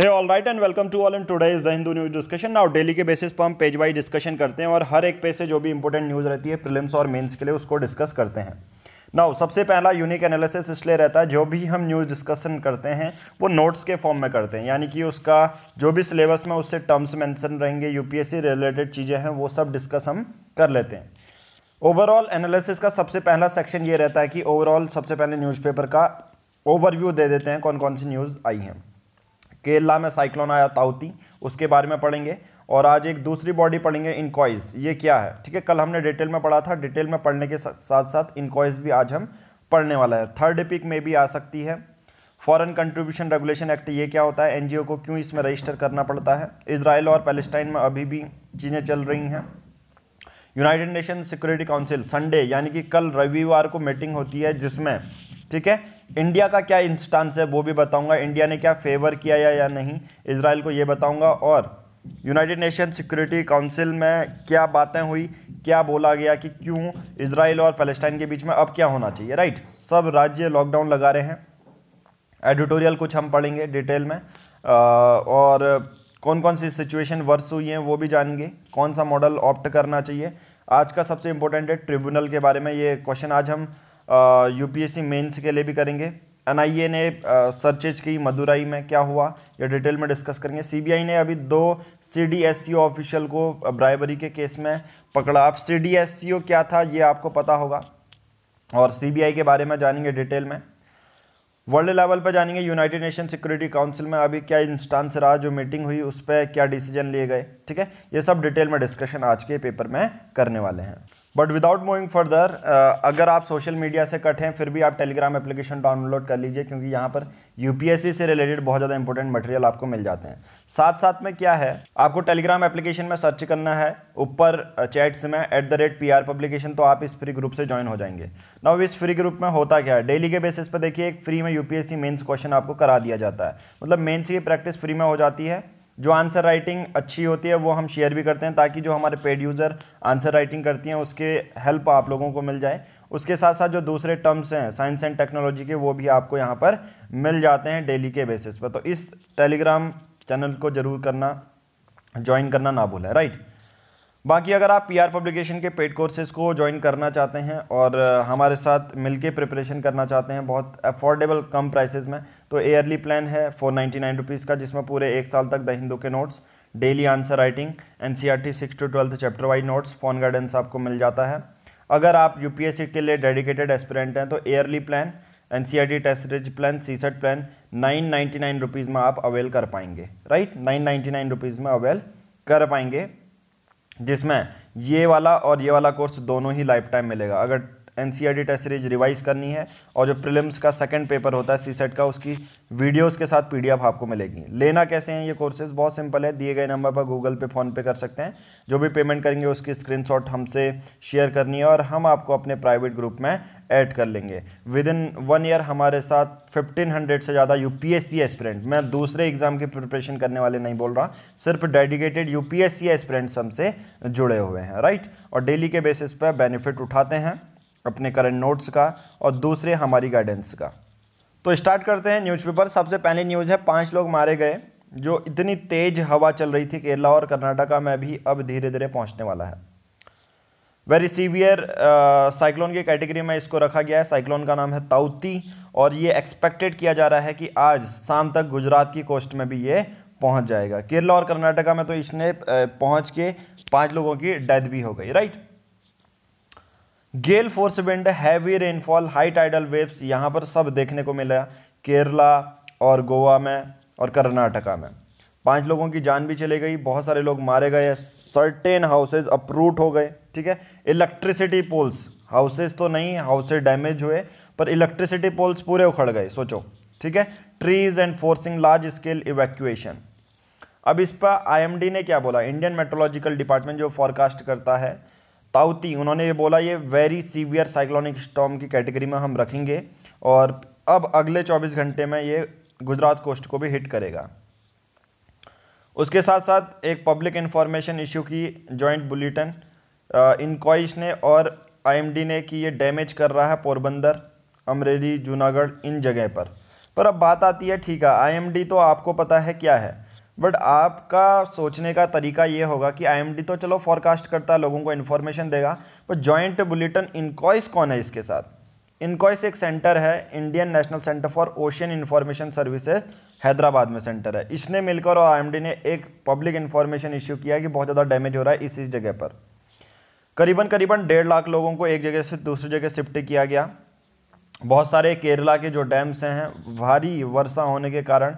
Hey all right and welcome to all in today is the Hindu news discussion now daily के basis पर हम page wise discussion करते हैं और हर एक पेज से जो भी इंपॉर्टेंट न्यूज़ रहती है प्रिलिम्स और मेंस के लिए उसको डिस्कस करते हैं नाउ सबसे पहला यूनिक एनालिसिस इसलिए रहता है जो भी हम न्यूज़ डिस्कशन करते हैं वो नोट्स के फॉर्म में करते हैं यानी कि उसका जो भी सिलेबस में उससे टर्म्स मैंसन रहेंगे यूपीएससी रिलेटेड चीज़ें हैं वो सब डिस्कस हम कर लेते हैं ओवरऑल एनालिसिस का सबसे पहला सेक्शन ये रहता है कि ओवरऑल सबसे पहले न्यूज़पेपर का ओवरव्यू दे देते हैं कौन कौन सी न्यूज़ आई हैं केरला में साइक्लोन आया ताउती उसके बारे में पढ़ेंगे और आज एक दूसरी बॉडी पढ़ेंगे इनकॉइज ये क्या है ठीक है कल हमने डिटेल में पढ़ा था डिटेल में पढ़ने के साथ साथ इनकॉइज भी आज हम पढ़ने वाला है थर्ड पिक में भी आ सकती है फॉरेन कंट्रीब्यूशन रेगुलेशन एक्ट ये क्या होता है एनजीओ को क्यों इसमें रजिस्टर करना पड़ता है इसराइल और पैलेस्टाइन में अभी भी चीज़ें चल रही हैं United nation security Council Sunday यानी कि कल रविवार को मीटिंग होती है जिसमें ठीक है इंडिया का क्या इंस्टांस है वो भी बताऊंगा इंडिया ने क्या फेवर किया या, या नहीं इसराइल को ये बताऊंगा और यूनाइटेड नेशन सिक्योरिटी काउंसिल में क्या बातें हुई क्या बोला गया कि क्यों इसराइल और पैलेस्टाइन के बीच में अब क्या होना चाहिए राइट सब राज्य लॉकडाउन लगा रहे हैं एडिटोरियल कुछ हम पढ़ेंगे डिटेल में आ, और कौन कौन सी सिचुएशन वर्स हुई हैं वो भी जानेंगे कौन सा मॉडल ऑप्ट करना चाहिए आज का सबसे इम्पोर्टेंट है ट्रिब्यूनल के बारे में ये क्वेश्चन आज हम यूपीएससी मेंस के लिए भी करेंगे एनआईए ने सर्चेज की मदुराई में क्या हुआ ये डिटेल में डिस्कस करेंगे सीबीआई ने अभी दो सीडीएससीओ ऑफिशियल e को ब्राइबरी के केस में पकड़ा अब सीडीएससीओ e क्या था ये आपको पता होगा और सीबीआई के बारे में जानेंगे डिटेल में वर्ल्ड लेवल पर जानेंगे यूनाइटेड नेशन सिक्योरिटी काउंसिल में अभी क्या इंस्टांस रहा जो मीटिंग हुई उस पर क्या डिसीजन लिए गए ठीक है ये सब डिटेल में डिस्कशन आज के पेपर में करने वाले हैं बट विदाउट मूविंग फर्दर अगर आप सोशल मीडिया से कट हैं फिर भी आप टेलीग्राम एप्लीकेशन डाउनलोड कर लीजिए क्योंकि यहाँ पर यूपीएससी से रिलेटेड बहुत ज़्यादा इंपॉर्टेंट मटेरियल आपको मिल जाते हैं साथ साथ में क्या है आपको टेलीग्राम एप्लीकेशन में सर्च करना है ऊपर चैट्स uh, में at the rate P R publication तो आप इस फ्री ग्रुप से ज्वाइन हो जाएंगे नाउ इस फ्री ग्रुप में होता क्या है डेली के बेसिस पर देखिए एक फ्री में यूपीएससी मेन्स क्वेश्चन आपको करा दिया जाता है मतलब मेन्स की प्रैक्टिस फ्री में हो जाती है जो आंसर राइटिंग अच्छी होती है वो हम शेयर भी करते हैं ताकि जो हमारे पेड यूज़र आंसर राइटिंग करती हैं उसके हेल्प आप लोगों को मिल जाए उसके साथ साथ जो दूसरे टर्म्स हैं साइंस एंड टेक्नोलॉजी के वो भी आपको यहाँ पर मिल जाते हैं डेली के बेसिस पर तो इस टेलीग्राम चैनल को ज़रूर करना ज्वाइन करना ना भूलें राइट बाकी अगर आप पीआर पब्लिकेशन के पेड कोर्सेज़ को ज्वाइन करना चाहते हैं और हमारे साथ मिलके प्रिपरेशन करना चाहते हैं बहुत अफोर्डेबल कम प्राइसेस में तो एयरली प्लान है फोर नाइन्टी नाइन रुपीज़ का जिसमें पूरे एक साल तक द हिंदू के notes daily answer writing N C R T six to twelfth chapter wise notes phone guidance आपको मिल जाता है अगर आप यू पी एस सी के लिए डेडिकेटेड एस्पिरेंट हैं तो early plan N C R T रिज plan C set plan nine ninety nine rupees में आप अवेल कर पाएंगे right nine ninety nine rupees में अवेल कर पाएंगे जिसमें ये वाला और ये वाला कोर्स दोनों ही लाइफ टाइम मिलेगा अगर एन टेस्ट सीरीज रिवाइज करनी है और जो प्रिलिम्स का सेकंड पेपर होता है सी का उसकी वीडियोस के साथ पीडीएफ आपको मिलेगी लेना कैसे हैं ये कोर्सेज बहुत सिंपल है दिए गए नंबर पर गूगल पे फ़ोन पे कर सकते हैं जो भी पेमेंट करेंगे उसकी स्क्रीनशॉट हमसे शेयर करनी है और हम आपको अपने प्राइवेट ग्रुप में ऐड कर लेंगे विद इन वन ईयर हमारे साथ 1500 से ज़्यादा यूपीएससी एस्पिरेंट मैं दूसरे एग्ज़ाम की प्रिपरेशन करने वाले नहीं बोल रहा सिर्फ डेडिकेटेड यूपीएससी एस्पिरेंट्स हमसे जुड़े हुए हैं राइट और डेली के बेसिस पर बेनिफिट उठाते हैं अपने करंट नोट्स का और दूसरे हमारी गाइडेंस का तो स्टार्ट करते हैं न्यूज़पेपर सबसे पहले न्यूज़ है पाँच लोग मारे गए जो इतनी तेज़ हवा चल रही थी केरला और कर्नाटका में भी अब धीरे धीरे पहुंचने वाला है वेरी सीवियर साइक्लोन की कैटेगरी में इसको रखा गया है साइक्लोन का नाम है ताउती और ये एक्सपेक्टेड किया जा रहा है कि आज शाम तक गुजरात की कोस्ट में भी ये पहुंच जाएगा केरला और कर्नाटका में तो इसने uh, पहुंच के पांच लोगों की डेथ भी हो गई right gale force wind heavy rainfall high tidal waves यहाँ पर सब देखने को मिला केरला और गोवा में और कर्नाटका में पांच लोगों की जान भी चले गई बहुत सारे लोग मारे गए सर्टेन हाउसेज अपरूट हो गए ठीक है इलेक्ट्रिसिटी पोल्स हाउसेज तो नहीं हाउसेज डैमेज हुए पर इलेक्ट्रिसिटी पोल्स पूरे उखड़ गए सोचो ठीक है trees and forcing large scale evacuation अब इस पर आईएमडी ने क्या बोला इंडियन मेट्रोलॉजिकल डिपार्टमेंट जो फॉरकास्ट करता है ताउती उन्होंने ये बोला ये वेरी सीवियर साइक्लोनिक स्टॉम की कैटेगरी में हम रखेंगे और अब अगले 24 घंटे में ये गुजरात कोस्ट को भी हिट करेगा उसके साथ साथ एक पब्लिक इन्फॉर्मेशन इशू की जॉइंट बुलेटिन इनक्वाइश ने और आईएमडी ने कि ये डैमेज कर रहा है पोरबंदर अमरेली जूनागढ़ इन जगह पर पर अब बात आती है ठीक है आईएमडी तो आपको पता है क्या है बट आपका सोचने का तरीका ये होगा कि आईएमडी तो चलो फॉरकास्ट करता है लोगों को इन्फॉर्मेशन देगा पर जॉइंट बुलेटिन इनक्वाइस कौन है इसके साथ इनकॉइस एक सेंटर है Indian national centre for Ocean Information Services Hyderabad में सेंटर है इसने मिलकर और आई ने एक पब्लिक इन्फॉर्मेशन इश्यू किया कि बहुत ज़्यादा डैमेज हो रहा है इस इस जगह पर करीबन करीबन डेढ़ लाख लोगों को एक जगह से दूसरी जगह शिफ्ट किया गया बहुत सारे केरला के जो डैम्स हैं भारी वर्षा होने के कारण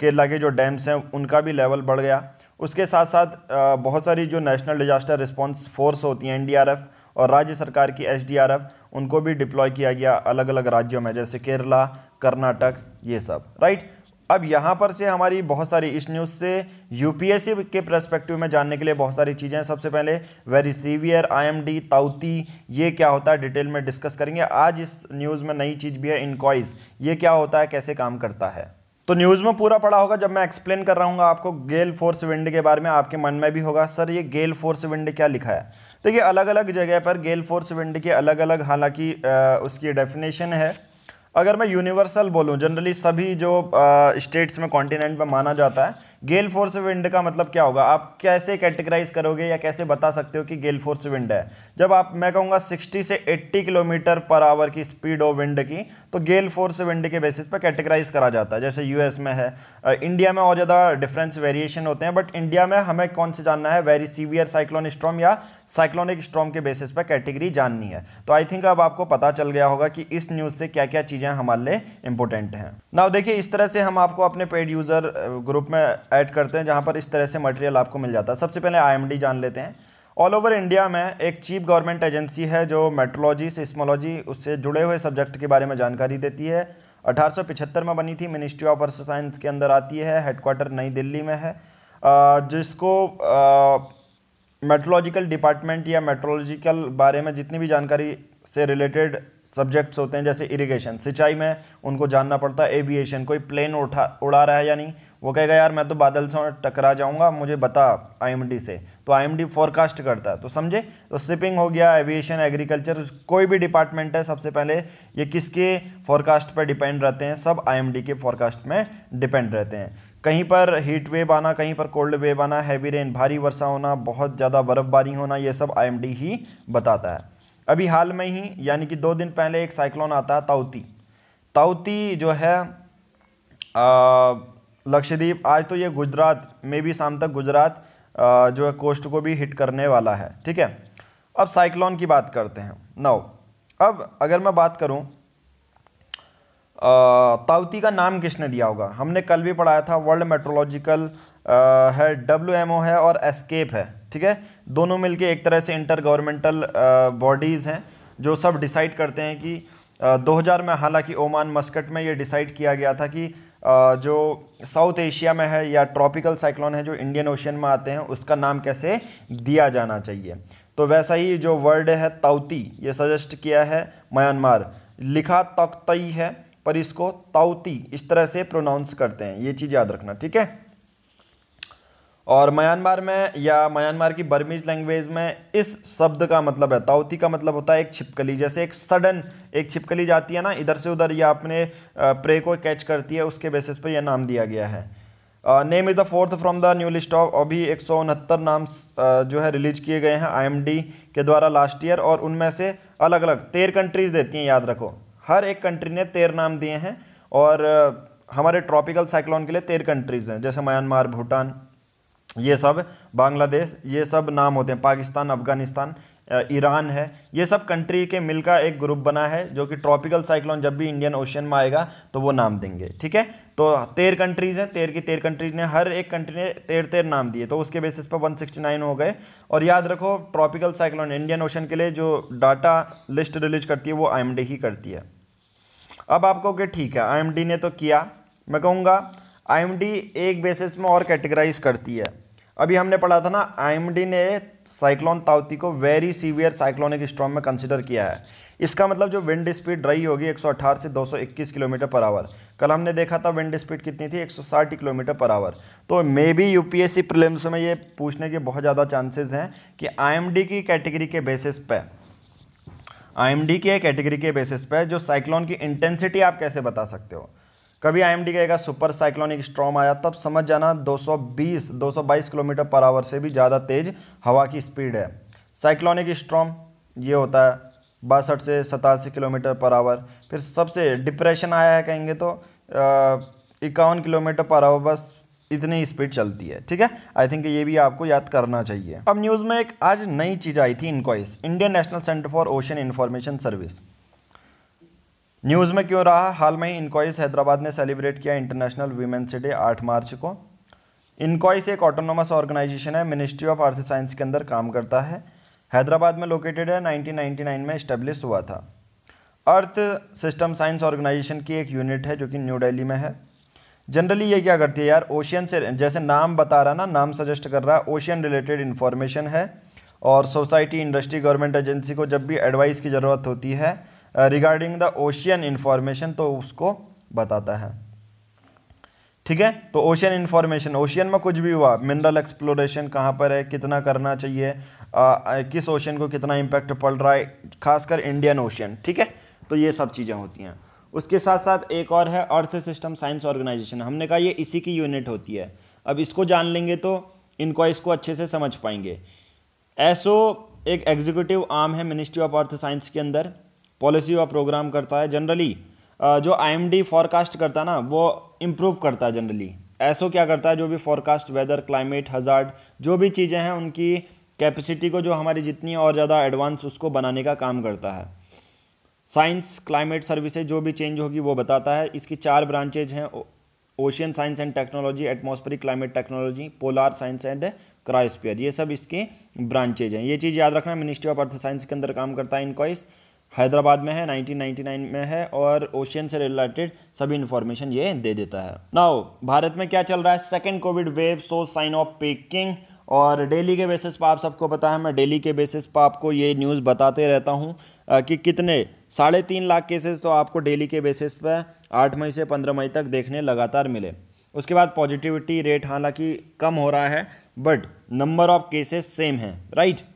केरला के जो डैम्स हैं उनका भी लेवल बढ़ गया उसके साथ साथ बहुत सारी जो नेशनल डिजास्टर रिस्पॉन्स फोर्स होती हैं एनडीआरएफ और राज्य सरकार की एसडीआरएफ उनको भी डिप्लॉय किया गया अलग अलग राज्यों में जैसे केरला कर्नाटक ये सब राइट अब यहाँ पर से हमारी बहुत सारी इस न्यूज़ से यूपीएससी के प्रस्पेक्टिव में जानने के लिए बहुत सारी चीज़ें हैं सबसे पहले वेरी सीवियर आईएमडी ताउती ये क्या होता है डिटेल में डिस्कस करेंगे आज इस न्यूज़ में नई चीज़ भी है इनकॉइस ये क्या होता है कैसे काम करता है तो न्यूज़ में पूरा पड़ा होगा जब मैं एक्सप्लेन कर रहा हूँ आपको गेल फोर्स विंड के बारे में आपके मन में भी होगा सर ये गेल फोर्स विंड क्या लिखा है देखिए अलग अलग जगह पर गेल फोर्स विंड के अलग अलग हालांकि उसकी डेफिनेशन है अगर मैं यूनिवर्सल बोलूँ जनरली सभी जो स्टेट्स में कॉन्टिनेंट में माना जाता है गेल फोर्स विंड का मतलब क्या होगा आप कैसे कैटेगराइज करोगे या कैसे बता सकते हो कि गेल फोर्स विंड है जब आप मैं कहूँगा 60 से 80 किलोमीटर पर आवर की स्पीड हो विंड की तो गेल फोर्स विंड के बेसिस पर कैटेगराइज करा जाता है जैसे यूएस में है इंडिया में और ज़्यादा डिफरेंस वेरिएशन होते हैं बट इंडिया में हमें कौन से जानना है वेरी सीवियर साइक्लोन स्ट्रॉम या साइक्लोनिक स्ट्रॉम के बेसिस पर कैटेगरी जाननी है तो आई थिंक अब आपको पता चल गया होगा कि इस न्यूज़ से क्या क्या चीज़ें हमारे लिए इंपॉर्टेंट हैं ना देखिए इस तरह से हम आपको अपने पेड यूज़र ग्रुप में ऐड करते हैं जहाँ पर इस तरह से मटेरियल आपको मिल जाता है सबसे पहले आई जान लेते हैं ऑल ओवर इंडिया में एक चीफ गवर्नमेंट एजेंसी है जो मेट्रोलॉजी सिस्मोलॉजी उससे जुड़े हुए सब्जेक्ट के बारे में जानकारी देती है 1875 में बनी थी मिनिस्ट्री ऑफ अर्थ साइंस के अंदर आती है हेडक्वार्टर नई दिल्ली में है जिसको मेट्रोलॉजिकल डिपार्टमेंट या मेट्रोलॉजिकल बारे में जितनी भी जानकारी से रिलेटेड सब्जेक्ट्स होते हैं जैसे इरिगेशन सिंचाई में उनको जानना पड़ता है एविएशन कोई प्लेन उठा उड़ा रहा है या नहीं वो कहेगा यार मैं तो बादल से टकरा जाऊंगा मुझे बता आईएमडी से तो आईएमडी फोरकास्ट करता है तो समझे तो शिपिंग हो गया एविएशन एग्रीकल्चर कोई भी डिपार्टमेंट है सबसे पहले ये किसके फोरकास्ट पर डिपेंड रहते हैं सब आईएमडी के फोरकास्ट में डिपेंड रहते हैं कहीं पर हीट वेव आना कहीं पर कोल्ड वेव आना हैवी रेन भारी वर्षा होना बहुत ज़्यादा बर्फ़बारी होना ये सब आई ही बताता है अभी हाल में ही यानी कि दो दिन पहले एक साइक्लोन आता है ताउती ताउती जो है आ, लक्षद्वीप आज तो ये गुजरात में भी शाम तक गुजरात जो है कोस्ट को भी हिट करने वाला है ठीक है अब साइक्लोन की बात करते हैं नौ अब अगर मैं बात करूं ताउती का नाम किसने दिया होगा हमने कल भी पढ़ाया था वर्ल्ड मेट्रोलॉजिकल है डब्ल्यू एम ओ है और एस्केप है ठीक है दोनों मिलके एक तरह से इंटर गवर्नमेंटल बॉडीज़ हैं जो सब डिसाइड करते हैं कि 2000 में हालांकि ओमान मस्कट में ये डिसाइड किया गया था कि जो साउथ एशिया में है या ट्रॉपिकल साइक्लोन है जो इंडियन ओशियन में आते हैं उसका नाम कैसे दिया जाना चाहिए तो वैसा ही जो वर्ड है ताउती ये सजेस्ट किया है म्यांमार लिखा तख्तई है पर इसको ताउती इस तरह से प्रोनाउंस करते हैं ये चीज़ याद रखना ठीक है और म्यांमार में या म्यांमार की बर्मीज लैंग्वेज में इस शब्द का मतलब है ताउती का मतलब होता है एक छिपकली जैसे एक सडन एक छिपकली जाती है ना इधर से उधर या अपने प्रे को कैच करती है उसके बेसिस पर यह नाम दिया गया है name is the fourth from the new list of अभी एक सौ उनहत्तर नाम जो है रिलीज किए गए हैं डी के द्वारा लास्ट ईयर और उनमें से अलग अलग तेरह कंट्रीज़ देती हैं याद रखो हर एक कंट्री ने तेरह नाम दिए हैं और हमारे ट्रॉपिकल साइक्लोन के लिए तेरह कंट्रीज़ हैं जैसे म्यांमार भूटान ये सब बांग्लादेश ये सब नाम होते हैं पाकिस्तान अफगानिस्तान ईरान है ये सब कंट्री के मिल का एक ग्रुप बना है जो कि ट्रॉपिकल साइक्लोन जब भी इंडियन ओशियन में आएगा तो वो नाम देंगे ठीक है तो तेर कंट्रीज़ हैं तेर की तेर कंट्रीज ने हर एक कंट्री ने तेर तेर नाम दिए तो उसके बेसिस पर 169 हो गए और याद रखो ट्रॉपिकल साइक्लोन इंडियन ओशन के लिए जो डाटा लिस्ट रिलीज करती है वो आई ही करती है अब आप कहोगे ठीक है आई ने तो किया मैं कहूँगा आईएमडी एक बेसिस में और कैटेगराइज करती है अभी हमने पढ़ा था ना आईएमडी ने साइक्लोन ताउती को वेरी सीवियर साइक्लोनिक स्ट्रॉम में कंसिडर किया है इसका मतलब जो विंड स्पीड रही होगी 118 से 221 किलोमीटर पर आवर कल हमने देखा था विंड स्पीड कितनी थी 160 किलोमीटर पर आवर तो मे बी यूपीएससी प्रीलिम्स में ये पूछने के बहुत ज़्यादा चांसेस हैं कि आईएमडी की कैटेगरी के बेसिस पे आईएमडी के कैटेगरी के बेसिस पे जो साइक्लोन की इंटेंसिटी आप कैसे बता सकते हो कभी आईएमडी कहेगा सुपर साइक्लोनिक स्ट्रॉम आया तब समझ जाना 220 222 किलोमीटर पर आवर से भी ज़्यादा तेज़ हवा की स्पीड है साइक्लोनिक स्ट्रॉम ये होता है बासठ से सतासी किलोमीटर पर आवर फिर सबसे डिप्रेशन आया है कहेंगे तो इक्यावन किलोमीटर पर आवर बस इतनी स्पीड चलती है ठीक है आई थिंक ये भी आपको याद करना चाहिए अब न्यूज़ में एक आज नई चीज़ आई थी INCOIS Indian national centre for ocean information service news में क्यों रहा हाल में ही इनकॉइस हैदराबाद ने सेलिब्रेट किया इंटरनेशनल वीमेंस डे 8 मार्च को इनकॉइस एक ऑटोनोमस ऑर्गेनाइजेशन है मिनिस्ट्री ऑफ अर्थ साइंस के अंदर काम करता है हैदराबाद में लोकेटेड है 1999 में इस्टेब्लिश हुआ था अर्थ सिस्टम साइंस ऑर्गेनाइजेशन की एक यूनिट है जो कि न्यू डेली में है जनरली ये क्या करती है यार ओशियन से जैसे नाम बता रहा ना नाम सजेस्ट कर रहा है ओशियन रिलेटेड इन्फॉर्मेशन है और सोसाइटी इंडस्ट्री गवर्नमेंट एजेंसी को जब भी एडवाइस की ज़रूरत होती है रिगार्डिंग द ओशियन इन्फॉर्मेशन तो उसको बताता है ठीक है तो ओशियन इन्फॉर्मेशन ओशियन में कुछ भी हुआ मिनरल एक्सप्लोरेशन कहाँ पर है कितना करना चाहिए आ, uh, uh, किस ओशियन को कितना इम्पैक्ट पड़ रहा है खासकर इंडियन ओशियन ठीक है तो ये सब चीज़ें होती हैं उसके साथ साथ एक और है अर्थ सिस्टम साइंस ऑर्गेनाइजेशन हमने कहा ये इसी की यूनिट होती है अब इसको जान लेंगे तो इनको इसको अच्छे से समझ पाएंगे ऐसो एक एग्जीक्यूटिव आर्म है मिनिस्ट्री ऑफ अर्थ साइंस के अंदर पॉलिसी व प्रोग्राम करता है जनरली जो आई फॉरकास्ट करता है ना वो इम्प्रूव करता है जनरली ऐसो क्या करता है जो भी फॉरकास्ट वेदर क्लाइमेट हजार्ड जो भी चीज़ें हैं उनकी कैपेसिटी को जो हमारी जितनी और ज़्यादा एडवांस उसको बनाने का काम करता है साइंस क्लाइमेट सर्विसेज जो भी चेंज होगी वो बताता है इसकी चार ब्रांचेज हैं ocean science and technology atmospheric climate technology polar science and cryosphere ये सब इसके ब्रांचेज हैं ये चीज़ याद रखना मिनिस्ट्री ऑफ अर्थ साइंस के अंदर काम करता है इनकॉइस हैदराबाद में है 1999 में है और ओशियन से रिलेटेड सभी इन्फॉर्मेशन ये दे देता है नाउ भारत में क्या चल रहा है second covid wave so sign of peaking और डेली के बेसिस पर आप सबको पता है मैं डेली के बेसिस पर आपको ये न्यूज़ बताते रहता हूँ कि कितने साढ़े तीन लाख केसेस तो आपको डेली के बेसिस पर आठ मई से पंद्रह मई तक देखने लगातार मिले उसके बाद पॉजिटिविटी रेट हालांकि कम हो रहा है but number of cases same है राइट right?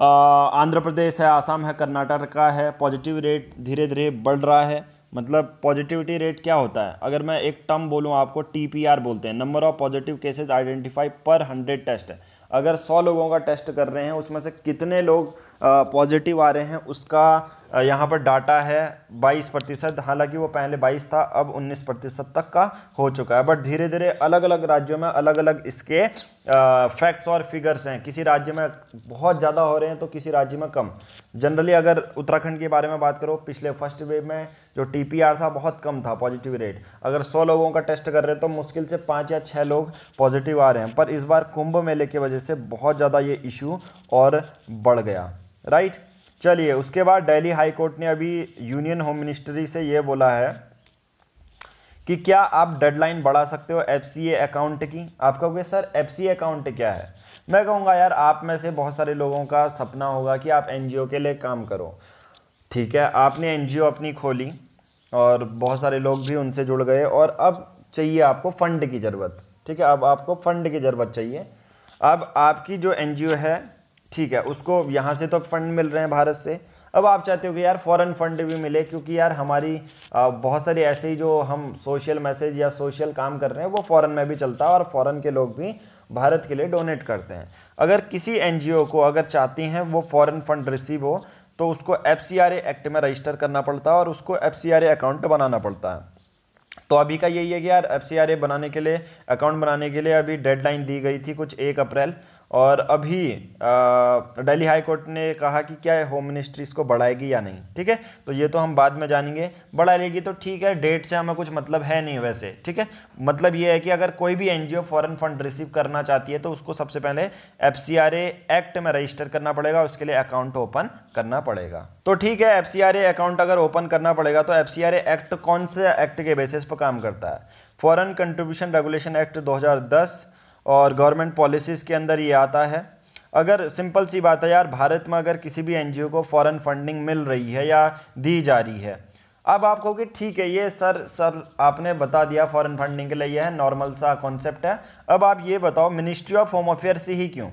आंध्र प्रदेश है आसाम है का है पॉजिटिव रेट धीरे धीरे बढ़ रहा है मतलब पॉजिटिविटी रेट क्या होता है अगर मैं एक टर्म बोलूँ आपको टी बोलते हैं number of positive cases identify पर हंड्रेड टेस्ट है अगर सौ लोगों का टेस्ट कर रहे हैं उसमें से कितने लोग पॉजिटिव आ रहे हैं उसका यहाँ पर डाटा है 22 प्रतिशत हालांकि वो पहले 22 था अब 19 प्रतिशत तक का हो चुका है बट धीरे धीरे अलग अलग राज्यों में अलग अलग इसके फैक्ट्स और फिगर्स हैं किसी राज्य में बहुत ज़्यादा हो रहे हैं तो किसी राज्य में कम जनरली अगर उत्तराखंड के बारे में बात करो पिछले फर्स्ट वेव में जो टी था बहुत कम था पॉजिटिव रेट अगर सौ लोगों का टेस्ट कर रहे हैं तो मुश्किल से पाँच या छः लोग पॉजिटिव आ रहे हैं पर इस बार कुंभ मेले की वजह से बहुत ज़्यादा ये इशू और बढ़ गया राइट चलिए उसके बाद दिल्ली हाई कोर्ट ने अभी यूनियन होम मिनिस्ट्री से ये बोला है कि क्या आप डेडलाइन बढ़ा सकते हो एफ अकाउंट की आप कहोगे सर एफ अकाउंट क्या है मैं कहूँगा यार आप में से बहुत सारे लोगों का सपना होगा कि आप एन के लिए काम करो ठीक है आपने एन अपनी खोली और बहुत सारे लोग भी उनसे जुड़ गए और अब चाहिए आपको फ़ंड की ज़रूरत ठीक है अब आपको फ़ंड की ज़रूरत चाहिए अब आपकी जो एन है ठीक है उसको यहाँ से तो फंड मिल रहे हैं भारत से अब आप चाहते हो कि यार फॉरेन फंड भी मिले क्योंकि यार हमारी बहुत सारी ऐसे ही जो हम सोशल मैसेज या सोशल काम कर रहे हैं वो फॉरेन में भी चलता है और फॉरेन के लोग भी भारत के लिए डोनेट करते हैं अगर किसी एन को अगर चाहती हैं वो फॉरेन फंड रिसीव हो तो उसको एफ एक्ट में रजिस्टर करना पड़ता है और उसको एफ अकाउंट बनाना पड़ता है तो अभी का यही है कि यार एफ बनाने के लिए अकाउंट बनाने के लिए अभी डेडलाइन दी गई थी कुछ एक अप्रैल और अभी दिल्ली हाई कोर्ट ने कहा कि क्या होम मिनिस्ट्री इसको बढ़ाएगी या नहीं ठीक है तो ये तो हम बाद में जानेंगे बढ़ा लेगी तो ठीक है डेट से हमें कुछ मतलब है नहीं वैसे ठीक है मतलब ये है कि अगर कोई भी एनजीओ फॉरेन फंड रिसीव करना चाहती है तो उसको सबसे पहले एफ एक्ट में रजिस्टर करना पड़ेगा उसके लिए अकाउंट ओपन करना पड़ेगा तो ठीक है एफ अकाउंट अगर ओपन करना पड़ेगा तो एफ एक्ट कौन से एक्ट के बेसिस पर काम करता है फॉरन कंट्रीब्यूशन रेगुलेशन एक्ट दो और गवर्नमेंट पॉलिसीज़ के अंदर ये आता है अगर सिंपल सी बात है यार भारत में अगर किसी भी एनजीओ को फॉरेन फंडिंग मिल रही है या दी जा रही है अब आप कहोगे ठीक है ये सर सर आपने बता दिया फॉरेन फंडिंग के लिए यह नॉर्मल सा कॉन्सेप्ट है अब आप ये बताओ मिनिस्ट्री ऑफ होम अफेयर से ही क्यों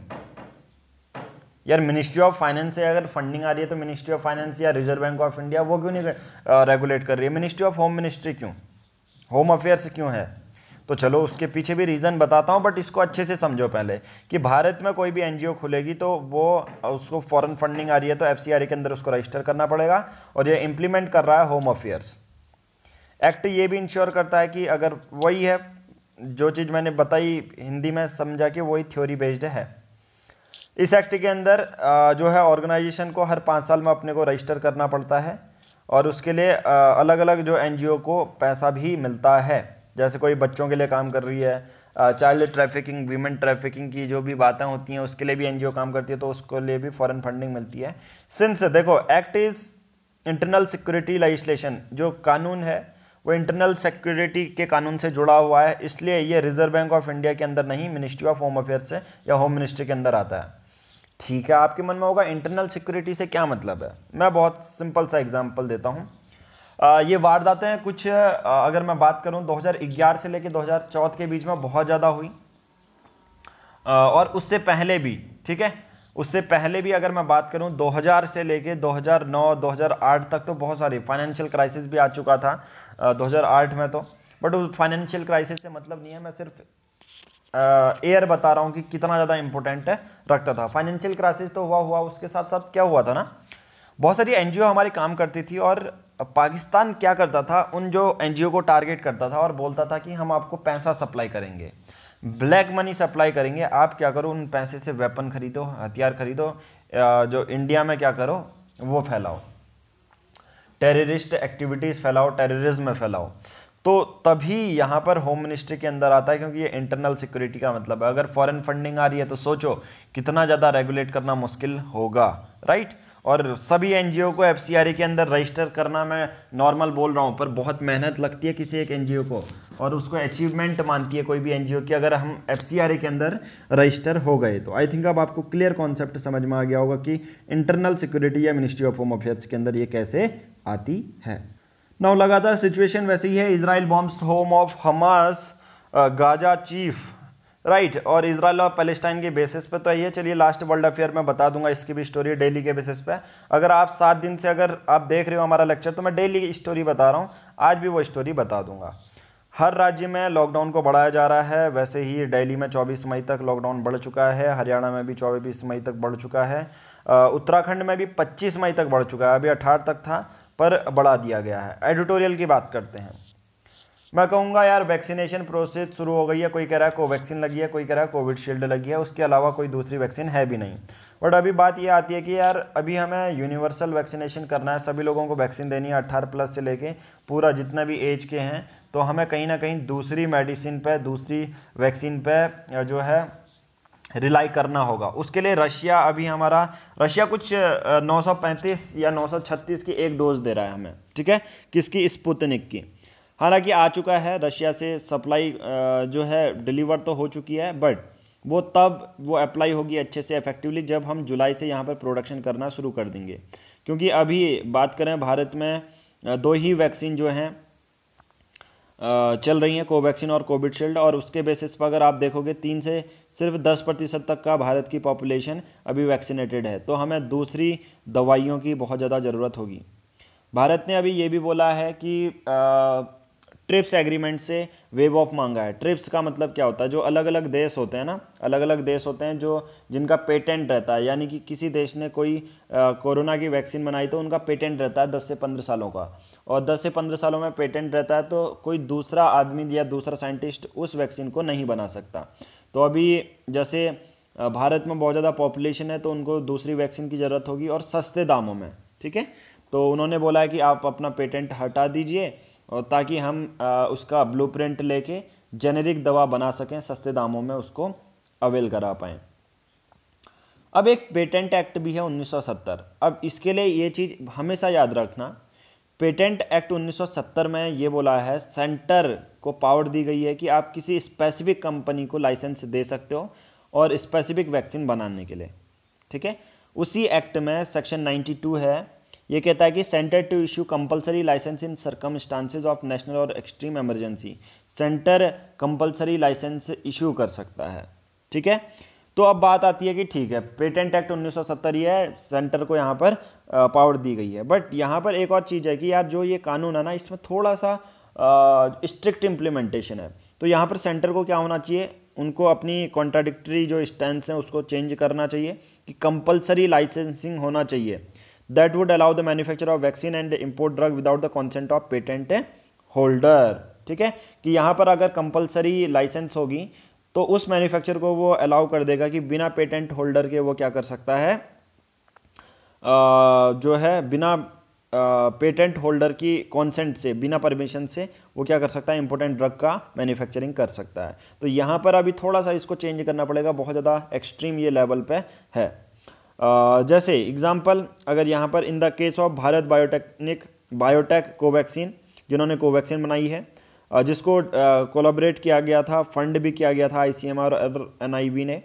यार मिनिस्ट्री ऑफ फाइनेंस से अगर फंडिंग आ रही है तो मिनिस्ट्री ऑफ फाइनेंस या रिजर्व बैंक ऑफ इंडिया वो क्यों नहीं रेगुलेट कर रही है मिनिस्ट्री ऑफ होम मिनिस्ट्री क्यों होम अफेयर्स क्यों है तो चलो उसके पीछे भी रीज़न बताता हूँ बट इसको अच्छे से समझो पहले कि भारत में कोई भी एनजीओ खुलेगी तो वो उसको फॉरेन फंडिंग आ रही है तो एफसीआर के अंदर उसको रजिस्टर करना पड़ेगा और ये इम्प्लीमेंट कर रहा है होम अफेयर्स एक्ट ये भी इंश्योर करता है कि अगर वही है जो चीज़ मैंने बताई हिंदी में समझा कि वही थ्योरी बेस्ड है इस एक्ट के अंदर जो है ऑर्गेनाइजेशन को हर पाँच साल में अपने को रजिस्टर करना पड़ता है और उसके लिए अलग अलग जो एनजीओ को पैसा भी मिलता है जैसे कोई बच्चों के लिए काम कर रही है चाइल्ड ट्रैफिकिंग वीमेन ट्रैफिकिंग की जो भी बातें होती हैं उसके लिए भी एनजीओ काम करती है तो उसके लिए भी फॉरेन फंडिंग मिलती है सिंस देखो act is internal security legislation जो कानून है वो इंटरनल सिक्योरिटी के कानून से जुड़ा हुआ है इसलिए ये रिजर्व बैंक ऑफ इंडिया के अंदर नहीं मिनिस्ट्री ऑफ होम अफेयर से या होम मिनिस्ट्री के अंदर आता है ठीक है आपके मन में होगा इंटरनल सिक्योरिटी से क्या मतलब है मैं बहुत सिंपल सा एग्जाम्पल देता हूँ ये वारदातें कुछ अगर मैं बात करूं 2011 से लेकर 2014 के बीच में बहुत ज़्यादा हुई और उससे पहले भी ठीक है उससे पहले भी अगर मैं बात करूं 2000 से लेके 2009 2008 तक तो बहुत सारी फाइनेंशियल क्राइसिस भी आ चुका था 2008 में तो बट उस फाइनेंशियल क्राइसिस से मतलब नहीं है मैं सिर्फ एयर बता रहा हूँ कि कितना ज़्यादा इंपॉर्टेंट रखता था फाइनेंशियल क्राइसिस तो हुआ हुआ उसके साथ साथ क्या हुआ था ना बहुत सारी एन हमारी काम करती थी और पाकिस्तान क्या करता था उन जो एनजीओ को टारगेट करता था और बोलता था कि हम आपको पैसा सप्लाई करेंगे ब्लैक मनी सप्लाई करेंगे आप क्या करो उन पैसे से वेपन खरीदो हथियार खरीदो जो इंडिया में क्या करो वो फैलाओ टेररिस्ट एक्टिविटीज़ फैलाओ टेररिज्म में फैलाओ तो तभी यहाँ पर होम मिनिस्ट्री के अंदर आता है क्योंकि ये इंटरनल सिक्योरिटी का मतलब है अगर फॉरेन फंडिंग आ रही है तो सोचो कितना ज़्यादा रेगुलेट करना मुश्किल होगा राइट और सभी एनजीओ को एफसीआरए के अंदर रजिस्टर करना मैं नॉर्मल बोल रहा हूँ पर बहुत मेहनत लगती है किसी एक एनजीओ को और उसको अचीवमेंट मानती है कोई भी एनजीओ की अगर हम एफसीआरए के अंदर रजिस्टर हो गए तो आई थिंक अब आपको क्लियर कॉन्सेप्ट समझ में आ गया होगा कि इंटरनल सिक्योरिटी या मिनिस्ट्री ऑफ होम अफेयर्स के अंदर ये कैसे आती है नौ लगातार सिचुएशन वैसी ही है Israel bombs home of Hamas Gaza chief right right, और इसराइल और पैलेस्टाइन के बेसिस पे तो ये चलिए लास्ट वर्ल्ड अफेयर में बता दूंगा इसकी भी स्टोरी डेली के बेसिस पे अगर आप सात दिन से अगर आप देख रहे हो हमारा लेक्चर तो मैं डेली की स्टोरी बता रहा हूँ आज भी वो स्टोरी बता दूंगा हर राज्य में लॉकडाउन को बढ़ाया जा रहा है वैसे ही डेली में चौबीस मई तक लॉकडाउन बढ़ चुका है हरियाणा में भी चौबीस मई तक बढ़ चुका है उत्तराखंड में भी पच्चीस मई तक बढ़ चुका है अभी अठारह तक था पर बढ़ा दिया गया है एडिटोरियल की बात करते हैं मैं कहूँगा यार वैक्सीनेशन प्रोसेस शुरू हो गई है कोई कह रहा है कोवैक्सीन लगी है कोई कह रहा है कोविड शील्ड लगी है उसके अलावा कोई दूसरी वैक्सीन है भी नहीं बट अभी बात ये आती है कि यार अभी हमें यूनिवर्सल वैक्सीनेशन करना है सभी लोगों को वैक्सीन देनी है अट्ठारह प्लस से लेके पूरा जितना भी एज के हैं तो हमें कहीं ना कहीं दूसरी मेडिसिन पर दूसरी वैक्सीन पर जो है रिलाई करना होगा उसके लिए रशिया अभी हमारा रशिया कुछ 935 या 936 की एक डोज दे रहा है हमें ठीक है किसकी स्पुतनिक की हालांकि आ चुका है रशिया से सप्लाई जो है डिलीवर तो हो चुकी है बट वो तब वो अप्लाई होगी अच्छे से इफेक्टिवली जब हम जुलाई से यहाँ पर प्रोडक्शन करना शुरू कर देंगे क्योंकि अभी बात करें भारत में दो ही वैक्सीन जो हैं चल रही हैं कोवैक्सीन और कोविडशील्ड और उसके बेसिस पर अगर आप देखोगे तीन से सिर्फ दस प्रतिशत तक का भारत की पॉपुलेशन अभी वैक्सीनेटेड है तो हमें दूसरी दवाइयों की बहुत ज़्यादा ज़रूरत होगी भारत ने अभी ये भी बोला है कि आ, ट्रिप्स एग्रीमेंट से वेव ऑफ मांगा है ट्रिप्स का मतलब क्या होता है जो अलग अलग देश होते हैं ना अलग अलग देश होते हैं जो जिनका पेटेंट रहता है यानी कि किसी देश ने कोई कोरोना की वैक्सीन बनाई तो उनका पेटेंट रहता है दस से पंद्रह सालों का और दस से पंद्रह सालों में पेटेंट रहता है तो कोई दूसरा आदमी या दूसरा साइंटिस्ट उस वैक्सीन को नहीं बना सकता तो अभी जैसे भारत में बहुत ज़्यादा पॉपुलेशन है तो उनको दूसरी वैक्सीन की ज़रूरत होगी और सस्ते दामों में ठीक है तो उन्होंने बोला है कि आप अपना पेटेंट हटा दीजिए और ताकि हम उसका ब्लूप्रिंट लेके जेनेरिक दवा बना सकें सस्ते दामों में उसको अवेल करा पाएँ अब एक पेटेंट एक्ट भी है 1970 अब इसके लिए ये चीज़ हमेशा याद रखना पेटेंट एक्ट 1970 में ये बोला है सेंटर को पावर दी गई है कि आप किसी स्पेसिफिक कंपनी को लाइसेंस दे सकते हो और स्पेसिफिक वैक्सीन बनाने के लिए ठीक है उसी एक्ट में सेक्शन 92 है ये कहता है कि centre to issue compulsory licence instances of national और extreme emergency centre compulsory licence issue कर सकता है ठीक है तो अब बात आती है कि ठीक है पेटेंट एक्ट 1970 ये सेंटर को यहाँ पर पावर दी गई है बट यहाँ पर एक और चीज़ है कि यार जो ये कानून है ना इसमें थोड़ा सा स्ट्रिक्ट इम्प्लीमेंटेशन है तो यहाँ पर सेंटर को क्या होना चाहिए उनको अपनी कॉन्ट्राडिक्टरी जो स्टैंड है उसको चेंज करना चाहिए कि कंपलसरी लाइसेंसिंग होना चाहिए that would allow the manufacture of vaccine and import drug without the consent of patent holder ठीक है कि यहाँ पर अगर कंपलसरी लाइसेंस होगी तो उस मैन्युफैक्चर को वो अलाउ कर देगा कि बिना पेटेंट होल्डर के वो क्या कर सकता है आ, जो है बिना पेटेंट होल्डर की कॉन्सेंट से बिना परमिशन से वो क्या कर सकता है इम्पोर्टेंट ड्रग का मैन्युफैक्चरिंग कर सकता है तो यहाँ पर अभी थोड़ा सा इसको चेंज करना पड़ेगा बहुत ज़्यादा एक्सट्रीम ये लेवल पे है जैसे एग्जाम्पल अगर यहाँ पर in the case of Bharat biotechnic biotech Covaxin जिन्होंने कोवैक्सीन बनाई है जिसको कोलाबरेट किया गया था फंड भी किया गया था आई और एन ने